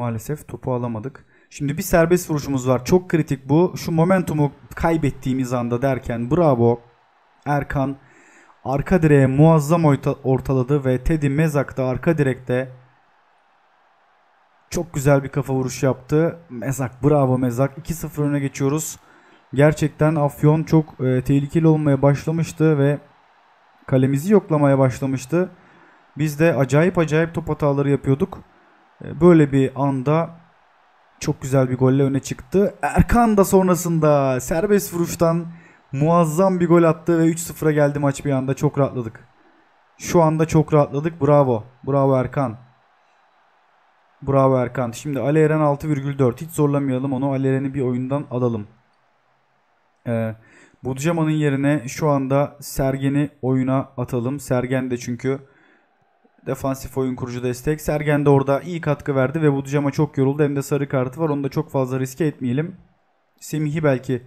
maalesef topu alamadık. Şimdi bir serbest vuruşumuz var. Çok kritik bu. Şu momentumu kaybettiğimiz anda derken bravo Erkan arka direğe muazzam ortaladı ve Teddy Mezak da arka direkte çok güzel bir kafa vuruş yaptı. Mezak bravo Mezak. 2-0 öne geçiyoruz. Gerçekten Afyon çok e, tehlikeli olmaya başlamıştı ve kalemizi yoklamaya başlamıştı. Biz de acayip acayip top hataları yapıyorduk. E, böyle bir anda çok güzel bir golle öne çıktı. Erkan da sonrasında serbest vuruştan muazzam bir gol attı ve 3-0'a geldi maç bir anda. Çok rahatladık. Şu anda çok rahatladık. Bravo. Bravo Erkan. Bravo Erkan. Şimdi Ali Eren 6,4. Hiç zorlamayalım onu. Ali Eren'i bir oyundan alalım. Ee, Budjaman'ın yerine şu anda Sergen'i oyuna atalım. Sergen de çünkü defansif oyun kurucu destek. Sergen de orada iyi katkı verdi ve Budicam'a çok yoruldu. Hem de sarı kartı var. Onu da çok fazla riske etmeyelim. Semih'i belki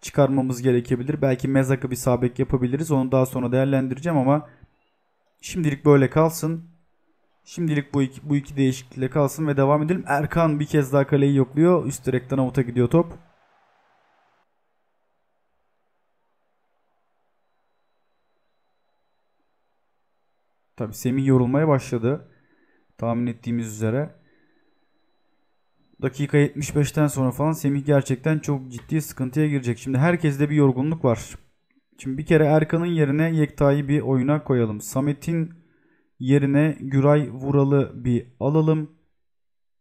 çıkarmamız gerekebilir. Belki Mezak'ı bir sabek yapabiliriz. Onu daha sonra değerlendireceğim ama şimdilik böyle kalsın. Şimdilik bu iki, bu iki değişiklikle kalsın ve devam edelim. Erkan bir kez daha kaleyi yokluyor. Üst direkten avuta gidiyor top. Tabi Semih yorulmaya başladı. Tahmin ettiğimiz üzere. Dakika 75'ten sonra falan Semih gerçekten çok ciddi sıkıntıya girecek. Şimdi herkeste bir yorgunluk var. Şimdi bir kere Erkan'ın yerine Yekta'yı bir oyuna koyalım. Samet'in yerine Güray Vural'ı bir alalım.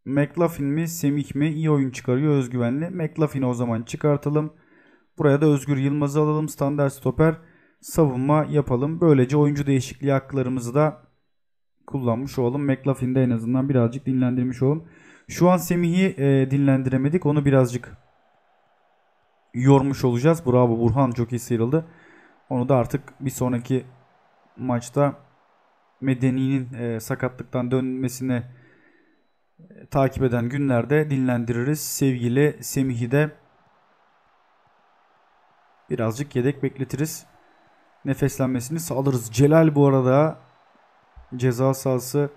McLaughlin mi Semih mi iyi oyun çıkarıyor özgüvenli. McLaughlin'i o zaman çıkartalım. Buraya da Özgür Yılmaz'ı alalım. Standart stoper savunma yapalım. Böylece oyuncu değişikliği haklarımızı da kullanmış olalım. McLaughlin'i de en azından birazcık dinlendirmiş olalım. Şu an Semih'i e, dinlendiremedik. Onu birazcık yormuş olacağız. Bravo Burhan çok iyi sıyrıldı. Onu da artık bir sonraki maçta Medeni'nin e, sakatlıktan dönmesine e, takip eden günlerde dinlendiririz. Sevgili Semih'i de birazcık yedek bekletiriz nefeslenmesini sağlarız. Celal bu arada ceza sahası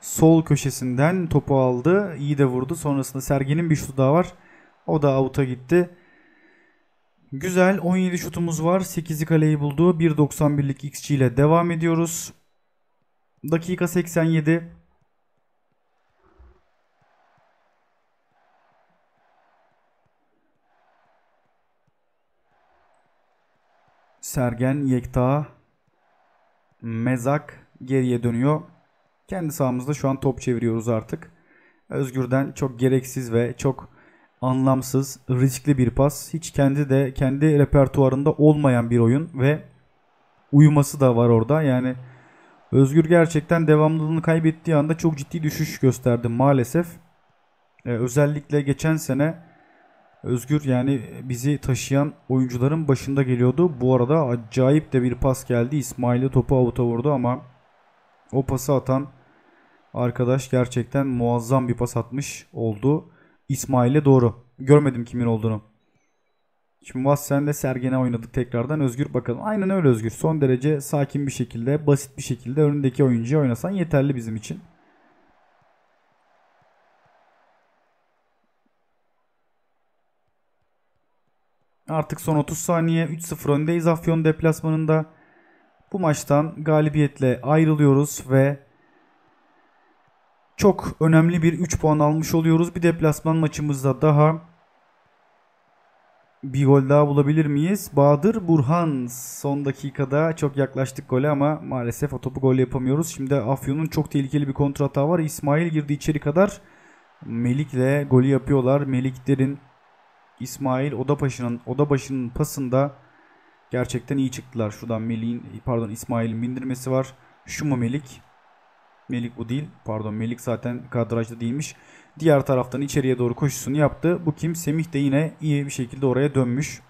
sol köşesinden topu aldı. İyi de vurdu. Sonrasında Sergen'in bir şutu daha var. O da avuta gitti. Güzel 17 şutumuz var. 8'i kaleyi buldu. 1.91'lik XG ile devam ediyoruz. Dakika 87. Sergen Yekta Mezak geriye dönüyor. Kendi sahamızda şu an top çeviriyoruz artık. Özgür'den çok gereksiz ve çok anlamsız, riskli bir pas. Hiç kendi de kendi repertuarında olmayan bir oyun ve uyuması da var orada. Yani Özgür gerçekten devamlılığını kaybettiği anda çok ciddi düşüş gösterdi maalesef. Ee, özellikle geçen sene Özgür yani e, bizi taşıyan oyuncuların başında geliyordu. Bu arada acayip de bir pas geldi. İsmail'e topu avuta vurdu ama o pası atan arkadaş gerçekten muazzam bir pas atmış oldu. İsmail'e doğru. Görmedim kimin olduğunu. Şimdi Vassen'le Sergen'e oynadık tekrardan. Özgür bakalım. Aynen öyle Özgür. Son derece sakin bir şekilde, basit bir şekilde önündeki oyuncuya oynasan yeterli bizim için. Artık son 30 saniye 3-0 öndeyiz Afyon deplasmanında. Bu maçtan galibiyetle ayrılıyoruz ve çok önemli bir 3 puan almış oluyoruz. Bir deplasman maçımızda daha bir gol daha bulabilir miyiz? Bahadır Burhan son dakikada çok yaklaştık gole ama maalesef o topu gol yapamıyoruz. Şimdi Afyon'un çok tehlikeli bir kontratağı var. İsmail girdi içeri kadar. Melik'le golü yapıyorlar. Meliklerin İsmail Odapaşı'nın Odabaşı'nın pasında gerçekten iyi çıktılar. Şuradan Melik'in pardon İsmail'in bindirmesi var. Şu mu Melik? Melik bu değil. Pardon Melik zaten kadrajda değilmiş. Diğer taraftan içeriye doğru koşusunu yaptı. Bu kim? Semih de yine iyi bir şekilde oraya dönmüş.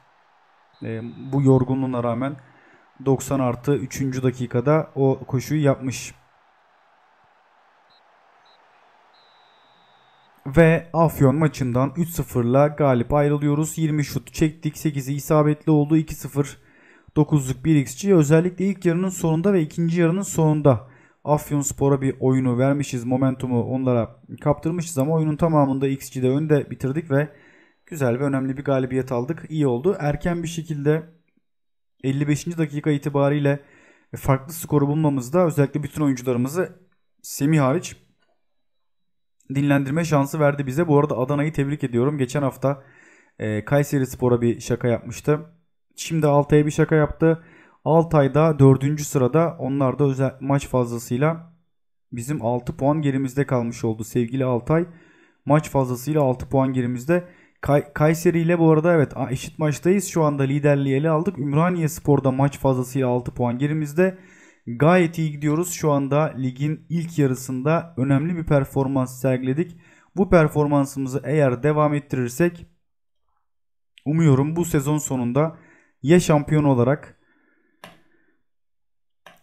E, bu yorgunluğuna rağmen 90 artı 3. dakikada o koşuyu yapmış. Ve Afyon maçından 3-0'la galip ayrılıyoruz. 20 şut çektik. 8'i isabetli oldu. 2-0 9'luk 1xG özellikle ilk yarının sonunda ve ikinci yarının sonunda Afyon Spor'a bir oyunu vermişiz. Momentumu onlara kaptırmışız ama oyunun tamamında xG'de önde bitirdik ve güzel ve önemli bir galibiyet aldık. İyi oldu. Erken bir şekilde 55. dakika itibariyle farklı skoru bulmamızda özellikle bütün oyuncularımızı Semih hariç dinlendirme şansı verdi bize. Bu arada Adana'yı tebrik ediyorum. Geçen hafta e, Kayseri Spor'a bir şaka yapmıştı. Şimdi Altay'a bir şaka yaptı. Altay'da 4. sırada onlar da özel maç fazlasıyla bizim 6 puan gerimizde kalmış oldu sevgili Altay. Maç fazlasıyla 6 puan gerimizde. Kay- Kayseri ile bu arada evet eşit maçtayız. Şu anda liderliği ele aldık. Ümraniye Spor'da maç fazlasıyla 6 puan gerimizde. Gayet iyi gidiyoruz. Şu anda ligin ilk yarısında önemli bir performans sergiledik. Bu performansımızı eğer devam ettirirsek umuyorum bu sezon sonunda ya şampiyon olarak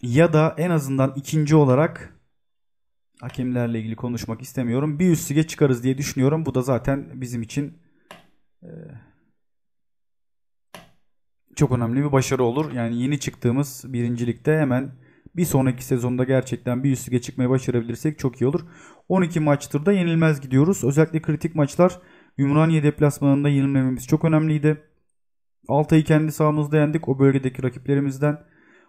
ya da en azından ikinci olarak hakemlerle ilgili konuşmak istemiyorum. Bir üst lige çıkarız diye düşünüyorum. Bu da zaten bizim için e, çok önemli bir başarı olur. Yani yeni çıktığımız birincilikte hemen bir sonraki sezonda gerçekten bir üst lige çıkmayı başarabilirsek çok iyi olur. 12 maçtır da yenilmez gidiyoruz. Özellikle kritik maçlar Ümraniye deplasmanında yenilmememiz çok önemliydi. Altay'ı kendi sahamızda yendik o bölgedeki rakiplerimizden.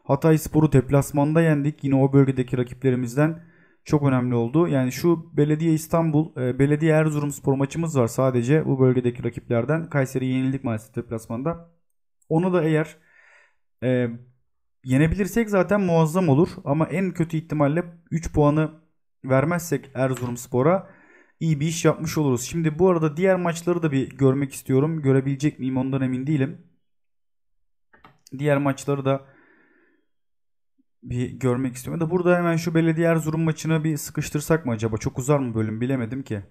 Hatay Spor'u deplasmanda yendik yine o bölgedeki rakiplerimizden. Çok önemli oldu. Yani şu Belediye İstanbul, e, Belediye Erzurum spor maçımız var sadece bu bölgedeki rakiplerden. Kayseri'ye yenildik maalesef deplasmanda. Onu da eğer e, Yenebilirsek zaten muazzam olur ama en kötü ihtimalle 3 puanı vermezsek Erzurumspor'a iyi bir iş yapmış oluruz. Şimdi bu arada diğer maçları da bir görmek istiyorum. Görebilecek miyim ondan emin değilim. Diğer maçları da bir görmek istiyorum. da burada hemen şu Belediye Erzurum maçını bir sıkıştırsak mı acaba? Çok uzar mı bölüm bilemedim ki.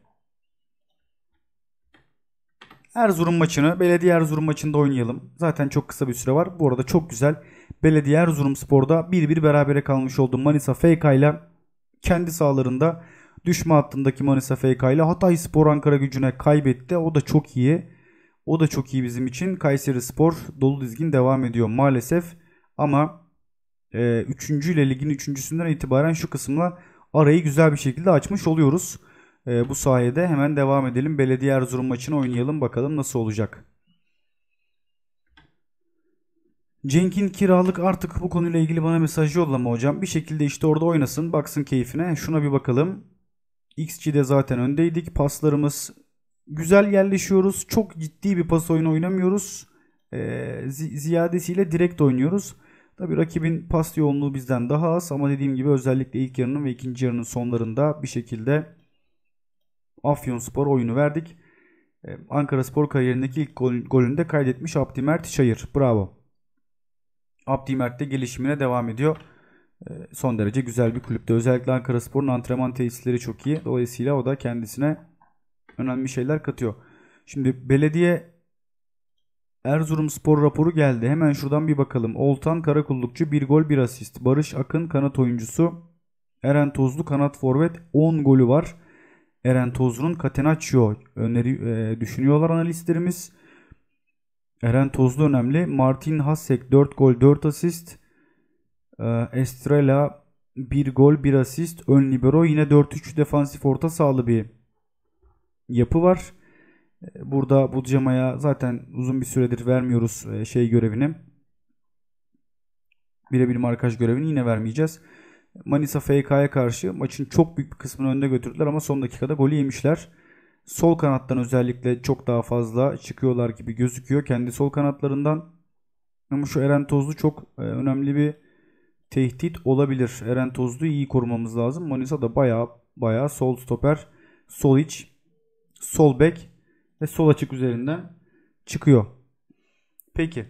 Erzurum maçını, Belediye Erzurum maçında oynayalım. Zaten çok kısa bir süre var. Bu arada çok güzel Belediye Erzurum sporda 1-1 berabere kalmış oldu. Manisa FK ile kendi sahalarında düşme hattındaki Manisa FK ile Hatay Spor Ankara gücüne kaybetti. O da çok iyi. O da çok iyi bizim için. Kayseri Spor dolu dizgin devam ediyor maalesef. Ama 3. E, ile ligin 3.sünden itibaren şu kısımla arayı güzel bir şekilde açmış oluyoruz. E, bu sayede hemen devam edelim. Belediye Erzurum maçını oynayalım bakalım nasıl olacak. Cenk'in kiralık artık bu konuyla ilgili bana mesaj yollama hocam. Bir şekilde işte orada oynasın baksın keyfine. Şuna bir bakalım. XG'de zaten öndeydik. Paslarımız güzel yerleşiyoruz. Çok ciddi bir pas oyunu oynamıyoruz. Ee, ziyadesiyle direkt oynuyoruz. Tabi rakibin pas yoğunluğu bizden daha az ama dediğim gibi özellikle ilk yarının ve ikinci yarının sonlarında bir şekilde Afyonspor oyunu verdik. Ee, Ankara Spor kariyerindeki ilk gol, golünü de kaydetmiş Abdi Mert Şayır. Bravo. Abdi Mert gelişimine devam ediyor. Ee, son derece güzel bir kulüpte. Özellikle Ankara Spor'un antrenman tesisleri çok iyi. Dolayısıyla o da kendisine önemli şeyler katıyor. Şimdi belediye Erzurum Spor raporu geldi. Hemen şuradan bir bakalım. Oltan Karakullukçu 1 gol 1 asist. Barış Akın kanat oyuncusu. Eren Tozlu kanat forvet 10 golü var. Eren Tozlu'nun Catenaccio öneri e, düşünüyorlar analistlerimiz. Eren Tozlu önemli. Martin Hassek 4 gol 4 asist. Ee, Estrella 1 gol 1 asist. Ön libero yine 4-3 defansif orta sahalı bir yapı var. Ee, burada Budjamaya zaten uzun bir süredir vermiyoruz e, şey görevini. Birebir markaj görevini yine vermeyeceğiz. Manisa FK'ya karşı maçın çok büyük bir kısmını önde götürdüler ama son dakikada golü yemişler sol kanattan özellikle çok daha fazla çıkıyorlar gibi gözüküyor kendi sol kanatlarından. Ama şu Eren Tozlu çok e, önemli bir tehdit olabilir. Eren Tozlu'yu iyi korumamız lazım. Manisa da baya baya sol stoper, sol iç, sol bek ve sol açık üzerinden çıkıyor. Peki.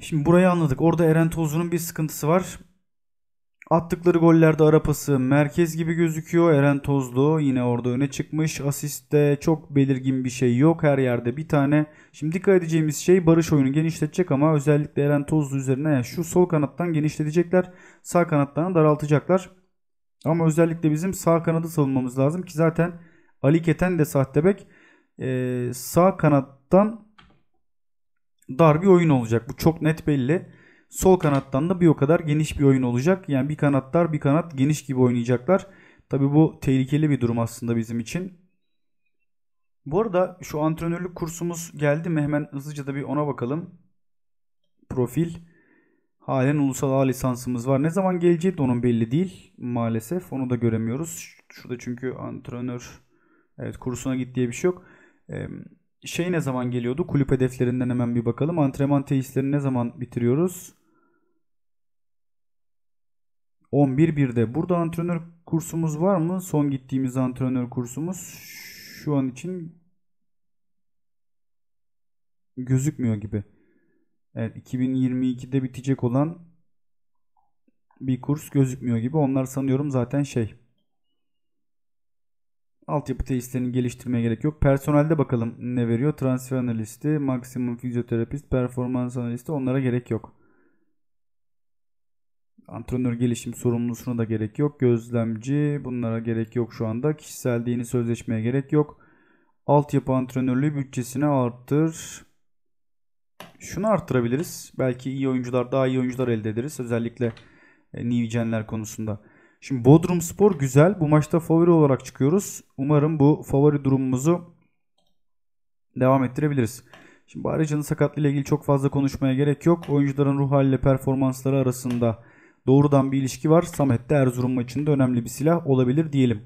Şimdi burayı anladık. Orada Eren Tozlu'nun bir sıkıntısı var. Attıkları gollerde Arapası merkez gibi gözüküyor. Eren Tozlu yine orada öne çıkmış. Asiste çok belirgin bir şey yok. Her yerde bir tane. Şimdi dikkat edeceğimiz şey Barış oyunu genişletecek ama özellikle Eren Tozlu üzerine yani şu sol kanattan genişletecekler. Sağ kanattan daraltacaklar. Ama özellikle bizim sağ kanadı savunmamız lazım ki zaten Ali Keten de sahte bek. Ee, sağ kanattan dar bir oyun olacak. Bu çok net belli. Sol kanattan da bir o kadar geniş bir oyun olacak. Yani bir kanatlar bir kanat geniş gibi oynayacaklar. Tabi bu tehlikeli bir durum aslında bizim için. Bu arada şu antrenörlük kursumuz geldi mi? Hemen hızlıca da bir ona bakalım. Profil. Halen ulusal A lisansımız var. Ne zaman geleceği de onun belli değil. Maalesef onu da göremiyoruz. Şurada çünkü antrenör evet kursuna git diye bir şey yok. Ee, şey ne zaman geliyordu? Kulüp hedeflerinden hemen bir bakalım. Antrenman tesislerini ne zaman bitiriyoruz? 11.1'de. Burada antrenör kursumuz var mı? Son gittiğimiz antrenör kursumuz şu an için gözükmüyor gibi. Evet 2022'de bitecek olan bir kurs gözükmüyor gibi. Onlar sanıyorum zaten şey. Altyapı tesislerini geliştirmeye gerek yok. Personelde bakalım ne veriyor. Transfer analisti, maksimum fizyoterapist, performans analisti onlara gerek yok antrenör gelişim sorumlusuna da gerek yok. Gözlemci bunlara gerek yok şu anda. Kişisel dini sözleşmeye gerek yok. Altyapı antrenörlüğü bütçesini arttır. Şunu arttırabiliriz. Belki iyi oyuncular, daha iyi oyuncular elde ederiz. Özellikle e, New konusunda. Şimdi Bodrum Spor güzel. Bu maçta favori olarak çıkıyoruz. Umarım bu favori durumumuzu devam ettirebiliriz. Şimdi Bahrican'ın sakatlığı ile ilgili çok fazla konuşmaya gerek yok. Oyuncuların ruh ile performansları arasında doğrudan bir ilişki var. Samet de Erzurum maçında önemli bir silah olabilir diyelim.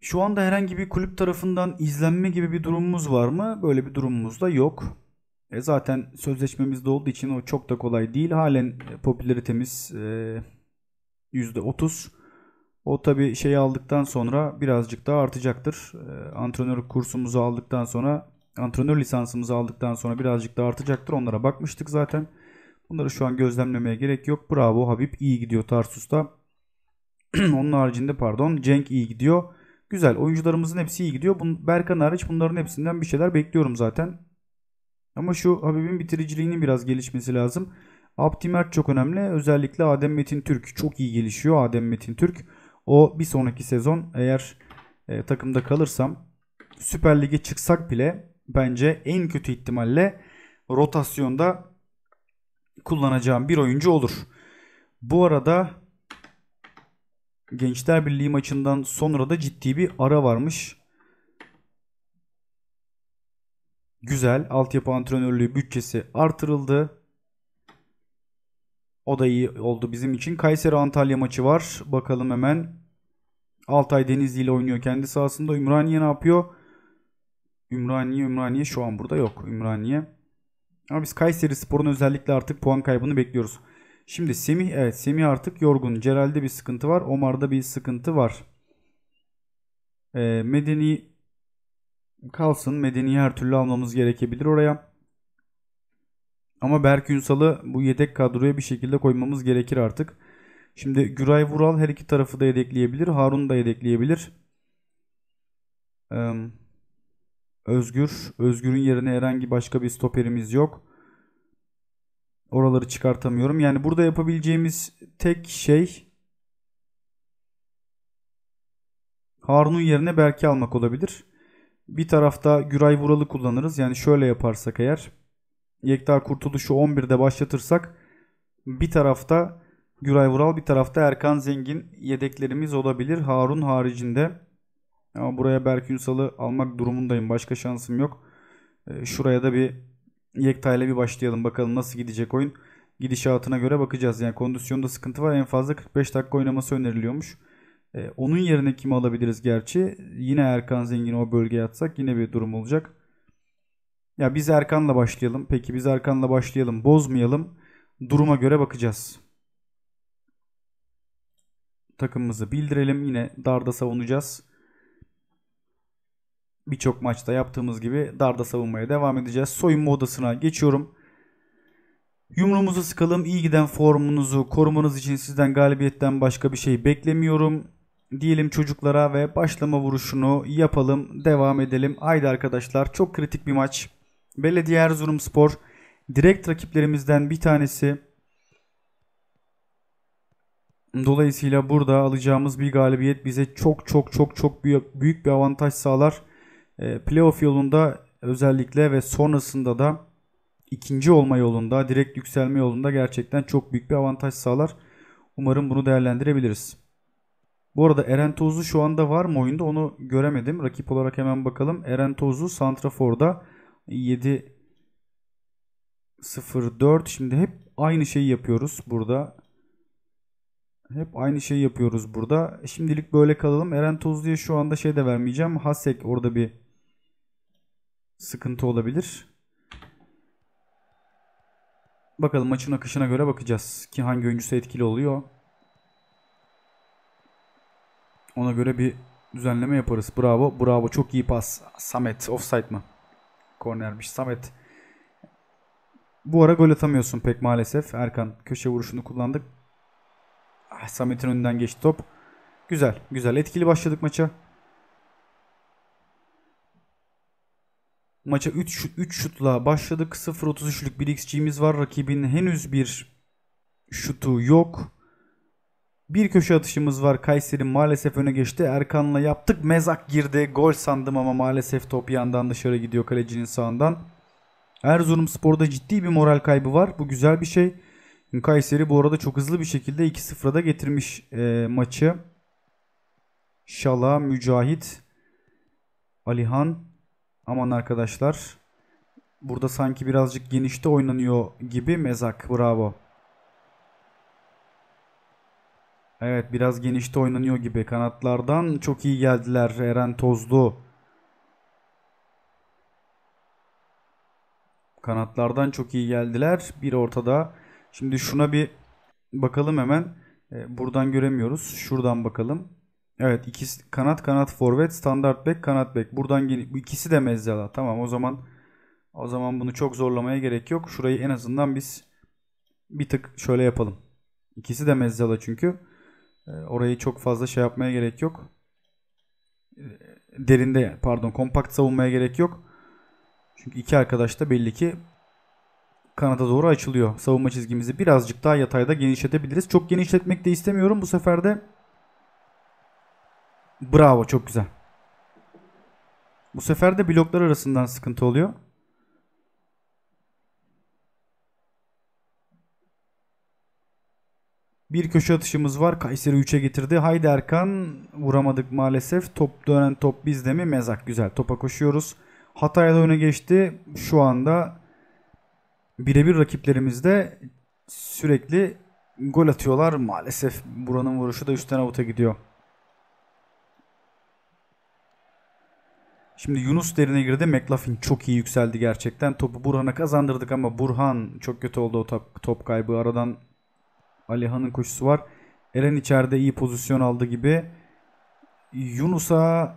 Şu anda herhangi bir kulüp tarafından izlenme gibi bir durumumuz var mı? Böyle bir durumumuz da yok. E zaten sözleşmemizde olduğu için o çok da kolay değil. Halen popülaritemiz e, %30. O tabi şeyi aldıktan sonra birazcık daha artacaktır. E, antrenör kursumuzu aldıktan sonra antrenör lisansımızı aldıktan sonra birazcık da artacaktır. Onlara bakmıştık zaten. Bunları şu an gözlemlemeye gerek yok. Bravo Habib iyi gidiyor Tarsus'ta. Onun haricinde pardon Cenk iyi gidiyor. Güzel oyuncularımızın hepsi iyi gidiyor. Bun, Berkan hariç bunların hepsinden bir şeyler bekliyorum zaten. Ama şu Habib'in bitiriciliğinin biraz gelişmesi lazım. Abdimert çok önemli. Özellikle Adem Metin Türk çok iyi gelişiyor. Adem Metin Türk. O bir sonraki sezon eğer e, takımda kalırsam Süper Lig'e çıksak bile bence en kötü ihtimalle rotasyonda kullanacağım bir oyuncu olur. Bu arada Gençler Birliği maçından sonra da ciddi bir ara varmış. Güzel. Altyapı antrenörlüğü bütçesi artırıldı. O da iyi oldu bizim için. Kayseri Antalya maçı var. Bakalım hemen. Altay Denizli ile oynuyor kendi sahasında. Ümraniye ne yapıyor? Ümraniye Ümraniye şu an burada yok. Ümraniye. Ama biz Kayseri Spor'un özellikle artık puan kaybını bekliyoruz. Şimdi Semih evet Semih artık yorgun. Ceral'de bir sıkıntı var. Omar'da bir sıkıntı var. E, medeni kalsın. Medeni her türlü almamız gerekebilir oraya. Ama Berk Ünsal'ı bu yedek kadroya bir şekilde koymamız gerekir artık. Şimdi Güray Vural her iki tarafı da yedekleyebilir. Harun da yedekleyebilir. Eee Özgür. Özgür'ün yerine herhangi başka bir stoperimiz yok. Oraları çıkartamıyorum. Yani burada yapabileceğimiz tek şey Harun'un yerine Berke almak olabilir. Bir tarafta Güray Vural'ı kullanırız. Yani şöyle yaparsak eğer Yekta Kurtuluş'u 11'de başlatırsak bir tarafta Güray Vural bir tarafta Erkan Zengin yedeklerimiz olabilir. Harun haricinde ama buraya Berk Ünsal'ı almak durumundayım. Başka şansım yok. Ee, şuraya da bir Yekta ile bir başlayalım. Bakalım nasıl gidecek oyun. Gidişatına göre bakacağız. Yani kondisyonda sıkıntı var. En fazla 45 dakika oynaması öneriliyormuş. Ee, onun yerine kimi alabiliriz gerçi? Yine Erkan Zengin'i o bölgeye atsak yine bir durum olacak. Ya biz Erkan'la başlayalım. Peki biz Erkan'la başlayalım. Bozmayalım. Duruma göre bakacağız. Takımımızı bildirelim. Yine darda savunacağız birçok maçta yaptığımız gibi darda savunmaya devam edeceğiz. Soyunma odasına geçiyorum. Yumruğumuzu sıkalım. İyi giden formunuzu korumanız için sizden galibiyetten başka bir şey beklemiyorum. Diyelim çocuklara ve başlama vuruşunu yapalım. Devam edelim. Haydi arkadaşlar çok kritik bir maç. Belediye Erzurumspor direkt rakiplerimizden bir tanesi. Dolayısıyla burada alacağımız bir galibiyet bize çok çok çok çok büyük, büyük bir avantaj sağlar. E, playoff yolunda özellikle ve sonrasında da ikinci olma yolunda, direkt yükselme yolunda gerçekten çok büyük bir avantaj sağlar. Umarım bunu değerlendirebiliriz. Bu arada Eren Tozlu şu anda var mı oyunda onu göremedim. Rakip olarak hemen bakalım. Eren Tozlu Santrafor'da 7 0 4 şimdi hep aynı şeyi yapıyoruz burada. Hep aynı şeyi yapıyoruz burada. Şimdilik böyle kalalım. Eren Tozlu'ya şu anda şey de vermeyeceğim. Hasek orada bir sıkıntı olabilir. Bakalım maçın akışına göre bakacağız ki hangi oyuncusu etkili oluyor. Ona göre bir düzenleme yaparız. Bravo. Bravo. Çok iyi pas. Samet. Offside mı? Kornermiş. Samet. Bu ara gol atamıyorsun pek maalesef. Erkan köşe vuruşunu kullandık. Ah, Samet'in önünden geçti top. Güzel. Güzel. Etkili başladık maça. Maça 3 3 şutla başladık. 0.33'lük bir xG'miz var. Rakibin henüz bir şutu yok. Bir köşe atışımız var. Kayseri maalesef öne geçti. Erkan'la yaptık. Mezak girdi. Gol sandım ama maalesef top yandan dışarı gidiyor kalecinin sağından. Erzurum Spor'da ciddi bir moral kaybı var. Bu güzel bir şey. Kayseri bu arada çok hızlı bir şekilde 2-0'da getirmiş e, maçı. Şala, Mücahit, Alihan Aman arkadaşlar. Burada sanki birazcık genişte oynanıyor gibi Mezak. Bravo. Evet biraz genişte oynanıyor gibi. Kanatlardan çok iyi geldiler Eren Tozlu. Kanatlardan çok iyi geldiler. Bir ortada. Şimdi şuna bir bakalım hemen. E, buradan göremiyoruz. Şuradan bakalım. Evet ikisi kanat kanat forvet standart bek kanat bek. Buradan gene bu ikisi de mezzala. Tamam o zaman o zaman bunu çok zorlamaya gerek yok. Şurayı en azından biz bir tık şöyle yapalım. İkisi de mezzala çünkü. Ee, orayı çok fazla şey yapmaya gerek yok. Ee, derinde pardon kompakt savunmaya gerek yok. Çünkü iki arkadaş da belli ki kanata doğru açılıyor. Savunma çizgimizi birazcık daha yatayda genişletebiliriz. Çok genişletmek de istemiyorum. Bu sefer de Bravo çok güzel. Bu sefer de bloklar arasından sıkıntı oluyor. Bir köşe atışımız var. Kayseri 3'e getirdi. Haydi Erkan. Vuramadık maalesef. Top dönen top bizde mi? Mezak güzel. Topa koşuyoruz. Hatay'a da öne geçti. Şu anda birebir rakiplerimizde sürekli gol atıyorlar. Maalesef buranın vuruşu da üstten avuta gidiyor. Şimdi Yunus derine girdi. McLaughlin çok iyi yükseldi gerçekten. Topu Burhan'a kazandırdık ama Burhan çok kötü oldu o top, top kaybı. Aradan Alihan'ın koşusu var. Eren içeride iyi pozisyon aldı gibi. Yunus'a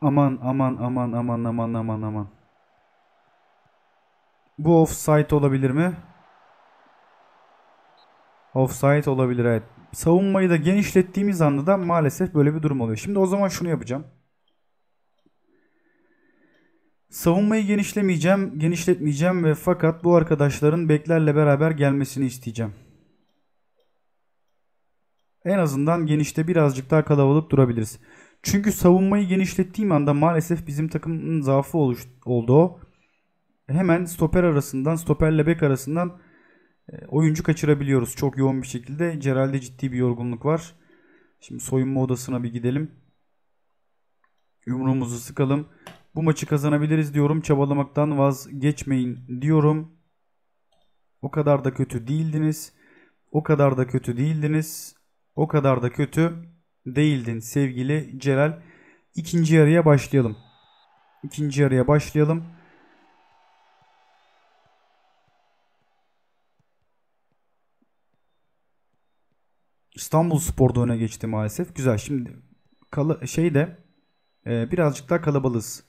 aman aman aman aman aman aman aman. Bu offside olabilir mi? Offside olabilir evet savunmayı da genişlettiğimiz anda da maalesef böyle bir durum oluyor. Şimdi o zaman şunu yapacağım. Savunmayı genişlemeyeceğim, genişletmeyeceğim ve fakat bu arkadaşların beklerle beraber gelmesini isteyeceğim. En azından genişte birazcık daha kalabalık durabiliriz. Çünkü savunmayı genişlettiğim anda maalesef bizim takımın zaafı oldu Hemen stoper arasından, stoperle bek arasından ee, oyuncu kaçırabiliyoruz çok yoğun bir şekilde. Ceral'de ciddi bir yorgunluk var. Şimdi soyunma odasına bir gidelim. Yumruğumuzu sıkalım. Bu maçı kazanabiliriz diyorum. Çabalamaktan vazgeçmeyin diyorum. O kadar da kötü değildiniz. O kadar da kötü değildiniz. O kadar da kötü değildin sevgili Ceral. İkinci yarıya başlayalım. İkinci yarıya başlayalım. İstanbul Spor'da öne geçti maalesef. Güzel şimdi şey de e, birazcık daha kalabalız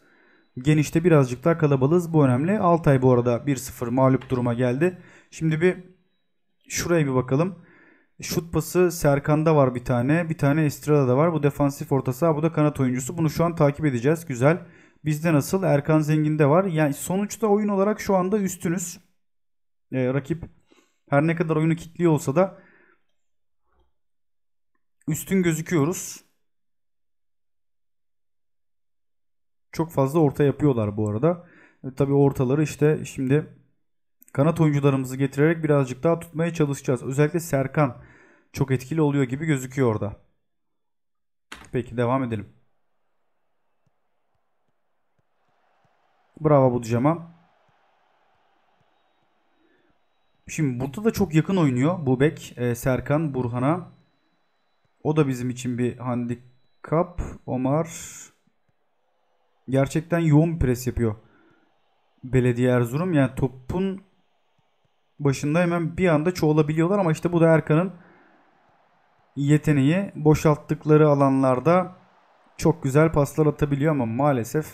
Genişte birazcık daha kalabalız Bu önemli. Altay bu arada 1-0 mağlup duruma geldi. Şimdi bir şuraya bir bakalım. Şut pası Serkan'da var bir tane. Bir tane Estrada'da var. Bu defansif orta saha. Bu da kanat oyuncusu. Bunu şu an takip edeceğiz. Güzel. Bizde nasıl? Erkan Zengin'de var. Yani sonuçta oyun olarak şu anda üstünüz. Ee, rakip her ne kadar oyunu kitliyor olsa da üstün gözüküyoruz. Çok fazla orta yapıyorlar bu arada. E, tabii ortaları işte şimdi kanat oyuncularımızı getirerek birazcık daha tutmaya çalışacağız. Özellikle Serkan çok etkili oluyor gibi gözüküyor orada. Peki devam edelim. Bravo Budicama. Şimdi burada da çok yakın oynuyor bu bek e, Serkan Burhan'a. O da bizim için bir handikap. Omar gerçekten yoğun bir pres yapıyor. Belediye Erzurum yani topun başında hemen bir anda çoğalabiliyorlar ama işte bu da Erkan'ın yeteneği. Boşalttıkları alanlarda çok güzel paslar atabiliyor ama maalesef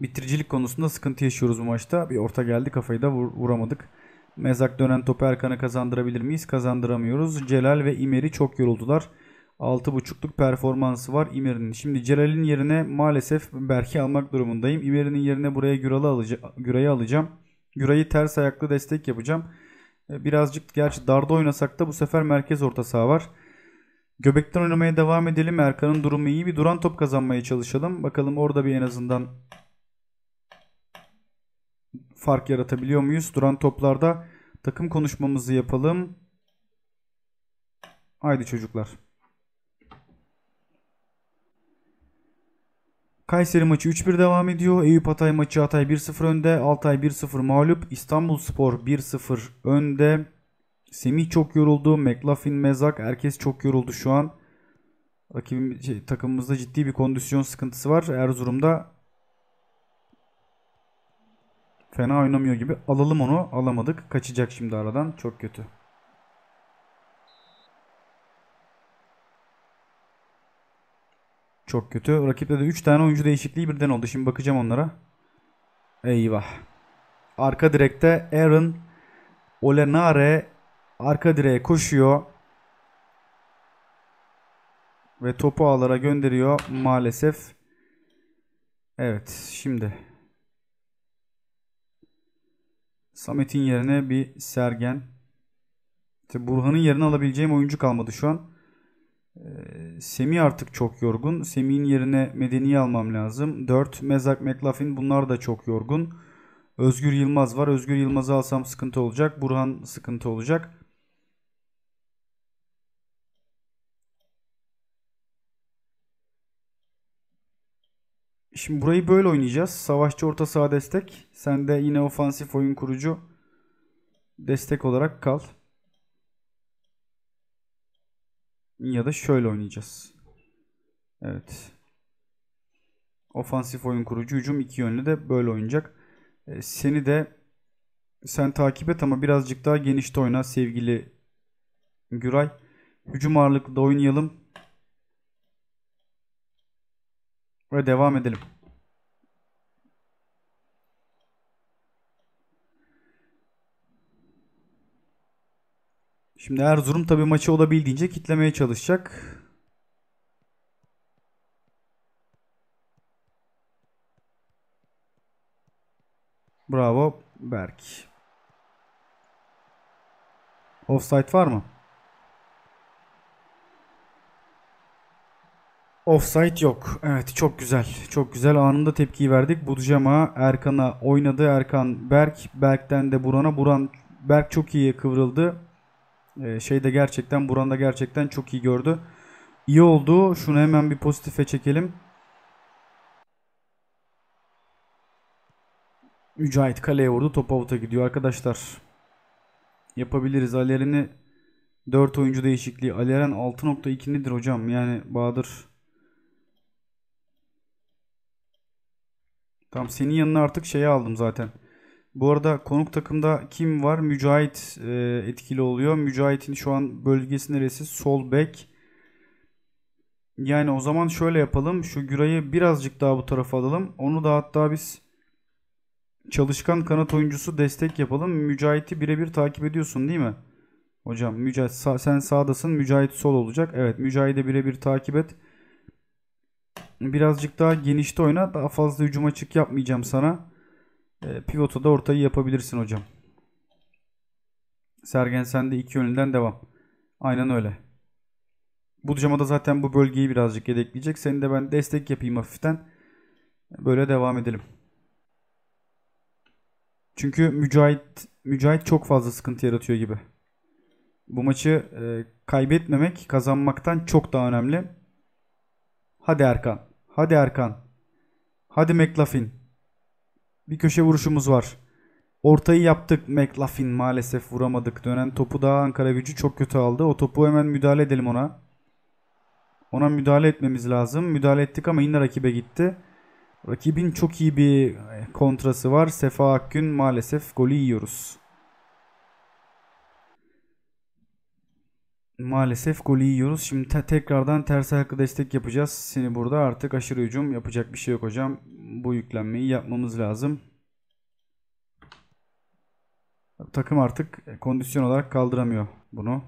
bitiricilik konusunda sıkıntı yaşıyoruz bu maçta. Bir orta geldi kafayı da vur, vuramadık. Mezak dönen topu Erkan'a kazandırabilir miyiz? Kazandıramıyoruz. Celal ve İmer'i çok yoruldular. 6.5'luk performansı var İmer'in. Şimdi Celal'in yerine maalesef Berk'i almak durumundayım. İmer'in yerine buraya Güral'ı alacağım. Güray'ı alacağım. Güray'ı ters ayaklı destek yapacağım. E, birazcık gerçi darda oynasak da bu sefer merkez orta saha var. Göbekten oynamaya devam edelim. Erkan'ın durumu iyi. Bir duran top kazanmaya çalışalım. Bakalım orada bir en azından fark yaratabiliyor muyuz? Duran toplarda takım konuşmamızı yapalım. Haydi çocuklar. Kayseri maçı 3-1 devam ediyor. Eyüp Hatay maçı Hatay 1-0 önde. Altay 1-0 mağlup. İstanbul Spor 1-0 önde. Semih çok yoruldu. McLaughlin, Mezak herkes çok yoruldu şu an. Rakibim, şey, takımımızda ciddi bir kondisyon sıkıntısı var. Erzurum'da Fena oynamıyor gibi. Alalım onu. Alamadık. Kaçacak şimdi aradan. Çok kötü. Çok kötü. Rakipte de 3 tane oyuncu değişikliği birden oldu. Şimdi bakacağım onlara. Eyvah. Arka direkte Aaron Olenare arka direğe koşuyor. Ve topu ağlara gönderiyor maalesef. Evet şimdi Samet'in yerine bir Sergen. İşte Burhan'ın yerine alabileceğim oyuncu kalmadı şu an. Ee, Semih artık çok yorgun. Semih'in yerine Medeni almam lazım. 4. Mezak McLaughlin bunlar da çok yorgun. Özgür Yılmaz var. Özgür Yılmaz'ı alsam sıkıntı olacak. Burhan sıkıntı olacak. Şimdi burayı böyle oynayacağız. Savaşçı orta saha destek. Sen de yine ofansif oyun kurucu destek olarak kal. Ya da şöyle oynayacağız. Evet. Ofansif oyun kurucu hücum iki yönlü de böyle oynayacak. E, seni de sen takip et ama birazcık daha genişte oyna sevgili Güray. Hücum ağırlıklı da oynayalım. Buraya devam edelim. Şimdi Erzurum tabii maçı olabildiğince kitlemeye çalışacak. Bravo Berk. Offside var mı? Offside yok. Evet çok güzel. Çok güzel anında tepkiyi verdik. Budcama Erkan'a oynadı. Erkan Berk. Berk'ten de Buran'a. Buran Berk çok iyi kıvrıldı. Ee, şeyde gerçekten Buran da gerçekten çok iyi gördü. İyi oldu. Şunu hemen bir pozitife çekelim. Mücahit kaleye vurdu. Top avuta gidiyor arkadaşlar. Yapabiliriz. Aler'ini 4 oyuncu değişikliği. Aleren 6.2 nedir hocam? Yani Bahadır Tamam senin yanına artık şeyi aldım zaten. Bu arada konuk takımda kim var? Mücahit e, etkili oluyor. Mücahit'in şu an bölgesi neresi? Sol bek. Yani o zaman şöyle yapalım. Şu Güray'ı birazcık daha bu tarafa alalım. Onu da hatta biz çalışkan kanat oyuncusu destek yapalım. Mücahit'i birebir takip ediyorsun değil mi? Hocam Mücahit sen sağdasın. Mücahit sol olacak. Evet Mücahit'i birebir takip et. Birazcık daha genişte oyna. Daha fazla hücum açık yapmayacağım sana. E, pivotu da ortayı yapabilirsin hocam. Sergen sen de iki yönünden devam. Aynen öyle. Budcama da zaten bu bölgeyi birazcık yedekleyecek. Seni de ben destek yapayım hafiften. Böyle devam edelim. Çünkü Mücahit, Mücahit çok fazla sıkıntı yaratıyor gibi. Bu maçı e, kaybetmemek kazanmaktan çok daha önemli. Hadi Erkan. Hadi Erkan. Hadi McLaughlin. Bir köşe vuruşumuz var. Ortayı yaptık McLaughlin maalesef vuramadık. Dönen topu daha Ankara gücü çok kötü aldı. O topu hemen müdahale edelim ona. Ona müdahale etmemiz lazım. Müdahale ettik ama yine rakibe gitti. Rakibin çok iyi bir kontrası var. Sefa Akgün maalesef golü yiyoruz. maalesef golü yiyoruz. Şimdi te- tekrardan ters ayaklı destek yapacağız. Seni burada artık aşırı hücum yapacak bir şey yok hocam. Bu yüklenmeyi yapmamız lazım. Takım artık kondisyon olarak kaldıramıyor bunu.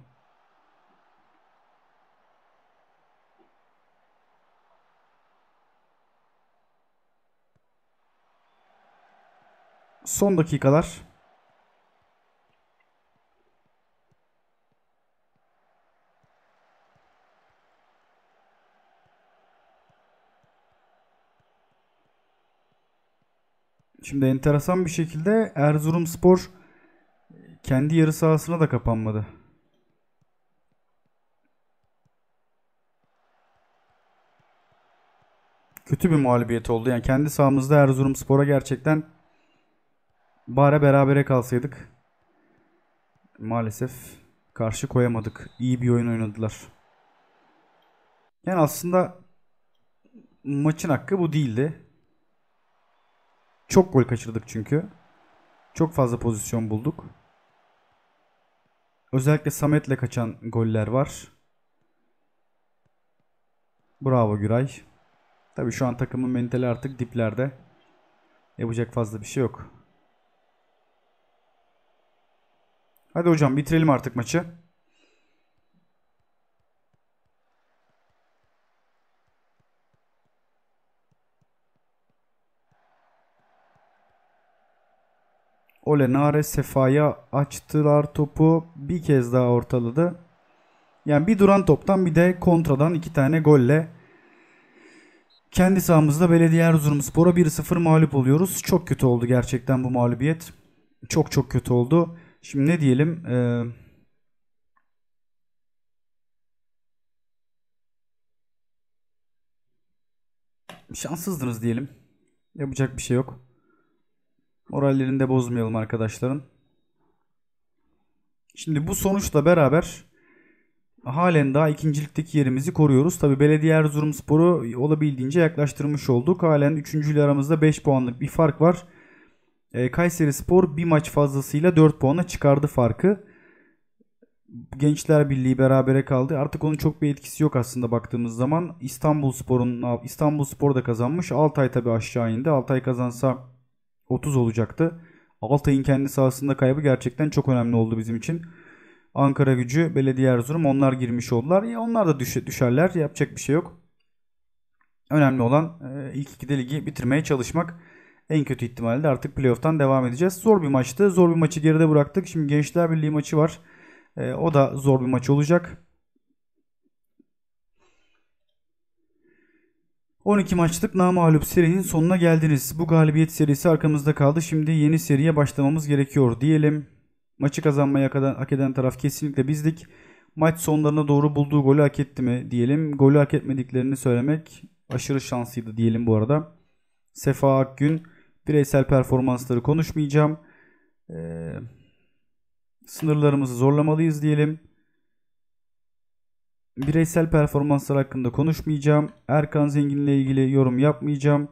Son dakikalar. Şimdi enteresan bir şekilde Erzurumspor e, kendi yarı sahasına da kapanmadı. Kötü bir mağlubiyet oldu. Yani kendi sahamızda Erzurumspor'a gerçekten bari berabere kalsaydık maalesef karşı koyamadık. İyi bir oyun oynadılar. Yani aslında maçın hakkı bu değildi. Çok gol kaçırdık çünkü. Çok fazla pozisyon bulduk. Özellikle Samet'le kaçan goller var. Bravo Güray. Tabi şu an takımın mentali artık diplerde. Yapacak fazla bir şey yok. Hadi hocam bitirelim artık maçı. Olenare Sefa'ya açtılar topu. Bir kez daha ortaladı. Yani bir duran toptan bir de kontradan iki tane golle kendi sahamızda Belediye Erzurumspor'a 1-0 mağlup oluyoruz. Çok kötü oldu gerçekten bu mağlubiyet. Çok çok kötü oldu. Şimdi ne diyelim? Ee, şanssızdınız diyelim. Yapacak bir şey yok. Morallerini de bozmayalım arkadaşların. Şimdi bu sonuçla beraber halen daha ikincilikteki yerimizi koruyoruz. Tabi Belediye Erzurumspor'u olabildiğince yaklaştırmış olduk. Halen üçüncüyle aramızda 5 puanlık bir fark var. Ee, Kayseri Spor bir maç fazlasıyla 4 puana çıkardı farkı. Gençler Birliği berabere kaldı. Artık onun çok bir etkisi yok aslında baktığımız zaman. İstanbul Spor'un İstanbul Spor da kazanmış. Altay tabi aşağı indi. Altay kazansa 30 olacaktı. Altay'ın kendi sahasında kaybı gerçekten çok önemli oldu bizim için. Ankara gücü, Belediye Erzurum onlar girmiş oldular. Ya onlar da düşerler. Yapacak bir şey yok. Önemli olan e, ilk ikide ligi bitirmeye çalışmak. En kötü ihtimalle de artık playoff'tan devam edeceğiz. Zor bir maçtı. Zor bir maçı geride bıraktık. Şimdi Gençler Birliği maçı var. E, o da zor bir maç olacak. 12 maçlık namalup serinin sonuna geldiniz. Bu galibiyet serisi arkamızda kaldı. Şimdi yeni seriye başlamamız gerekiyor diyelim. Maçı kazanmaya hak eden taraf kesinlikle bizdik. Maç sonlarına doğru bulduğu golü hak etti mi diyelim. Golü hak etmediklerini söylemek aşırı şanslıydı diyelim bu arada. Sefa Akgün bireysel performansları konuşmayacağım. Ee, sınırlarımızı zorlamalıyız diyelim. Bireysel performanslar hakkında konuşmayacağım. Erkan Zengin ile ilgili yorum yapmayacağım.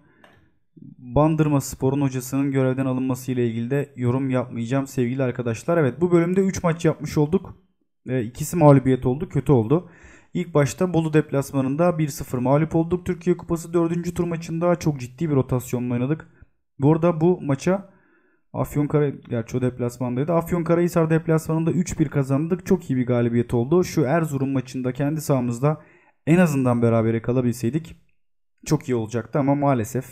Bandırma Spor'un hocasının görevden alınması ile ilgili de yorum yapmayacağım sevgili arkadaşlar. Evet bu bölümde 3 maç yapmış olduk. E, ikisi mağlubiyet oldu, kötü oldu. İlk başta Bolu deplasmanında 1-0 mağlup olduk. Türkiye Kupası 4. tur maçında çok ciddi bir rotasyonla oynadık. Bu arada bu maça Afyonkarahisar gerçi o deplasmandaydı. Afyonkarahisar deplasmanında 3-1 kazandık. Çok iyi bir galibiyet oldu. Şu Erzurum maçında kendi sahamızda en azından berabere kalabilseydik çok iyi olacaktı ama maalesef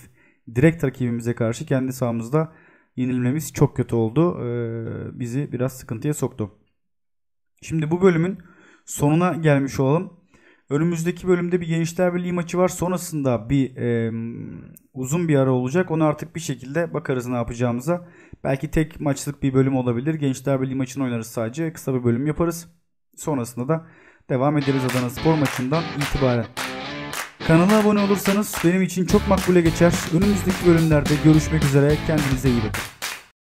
direkt rakibimize karşı kendi sahamızda yenilmemiz çok kötü oldu. Ee, bizi biraz sıkıntıya soktu. Şimdi bu bölümün sonuna gelmiş olalım. Önümüzdeki bölümde bir Gençler Birliği maçı var. Sonrasında bir e, uzun bir ara olacak. Onu artık bir şekilde bakarız ne yapacağımıza. Belki tek maçlık bir bölüm olabilir. Gençler Birliği maçını oynarız sadece. Kısa bir bölüm yaparız. Sonrasında da devam ederiz Adana Spor maçından itibaren. Kanala abone olursanız benim için çok makbule geçer. Önümüzdeki bölümlerde görüşmek üzere. Kendinize iyi bakın.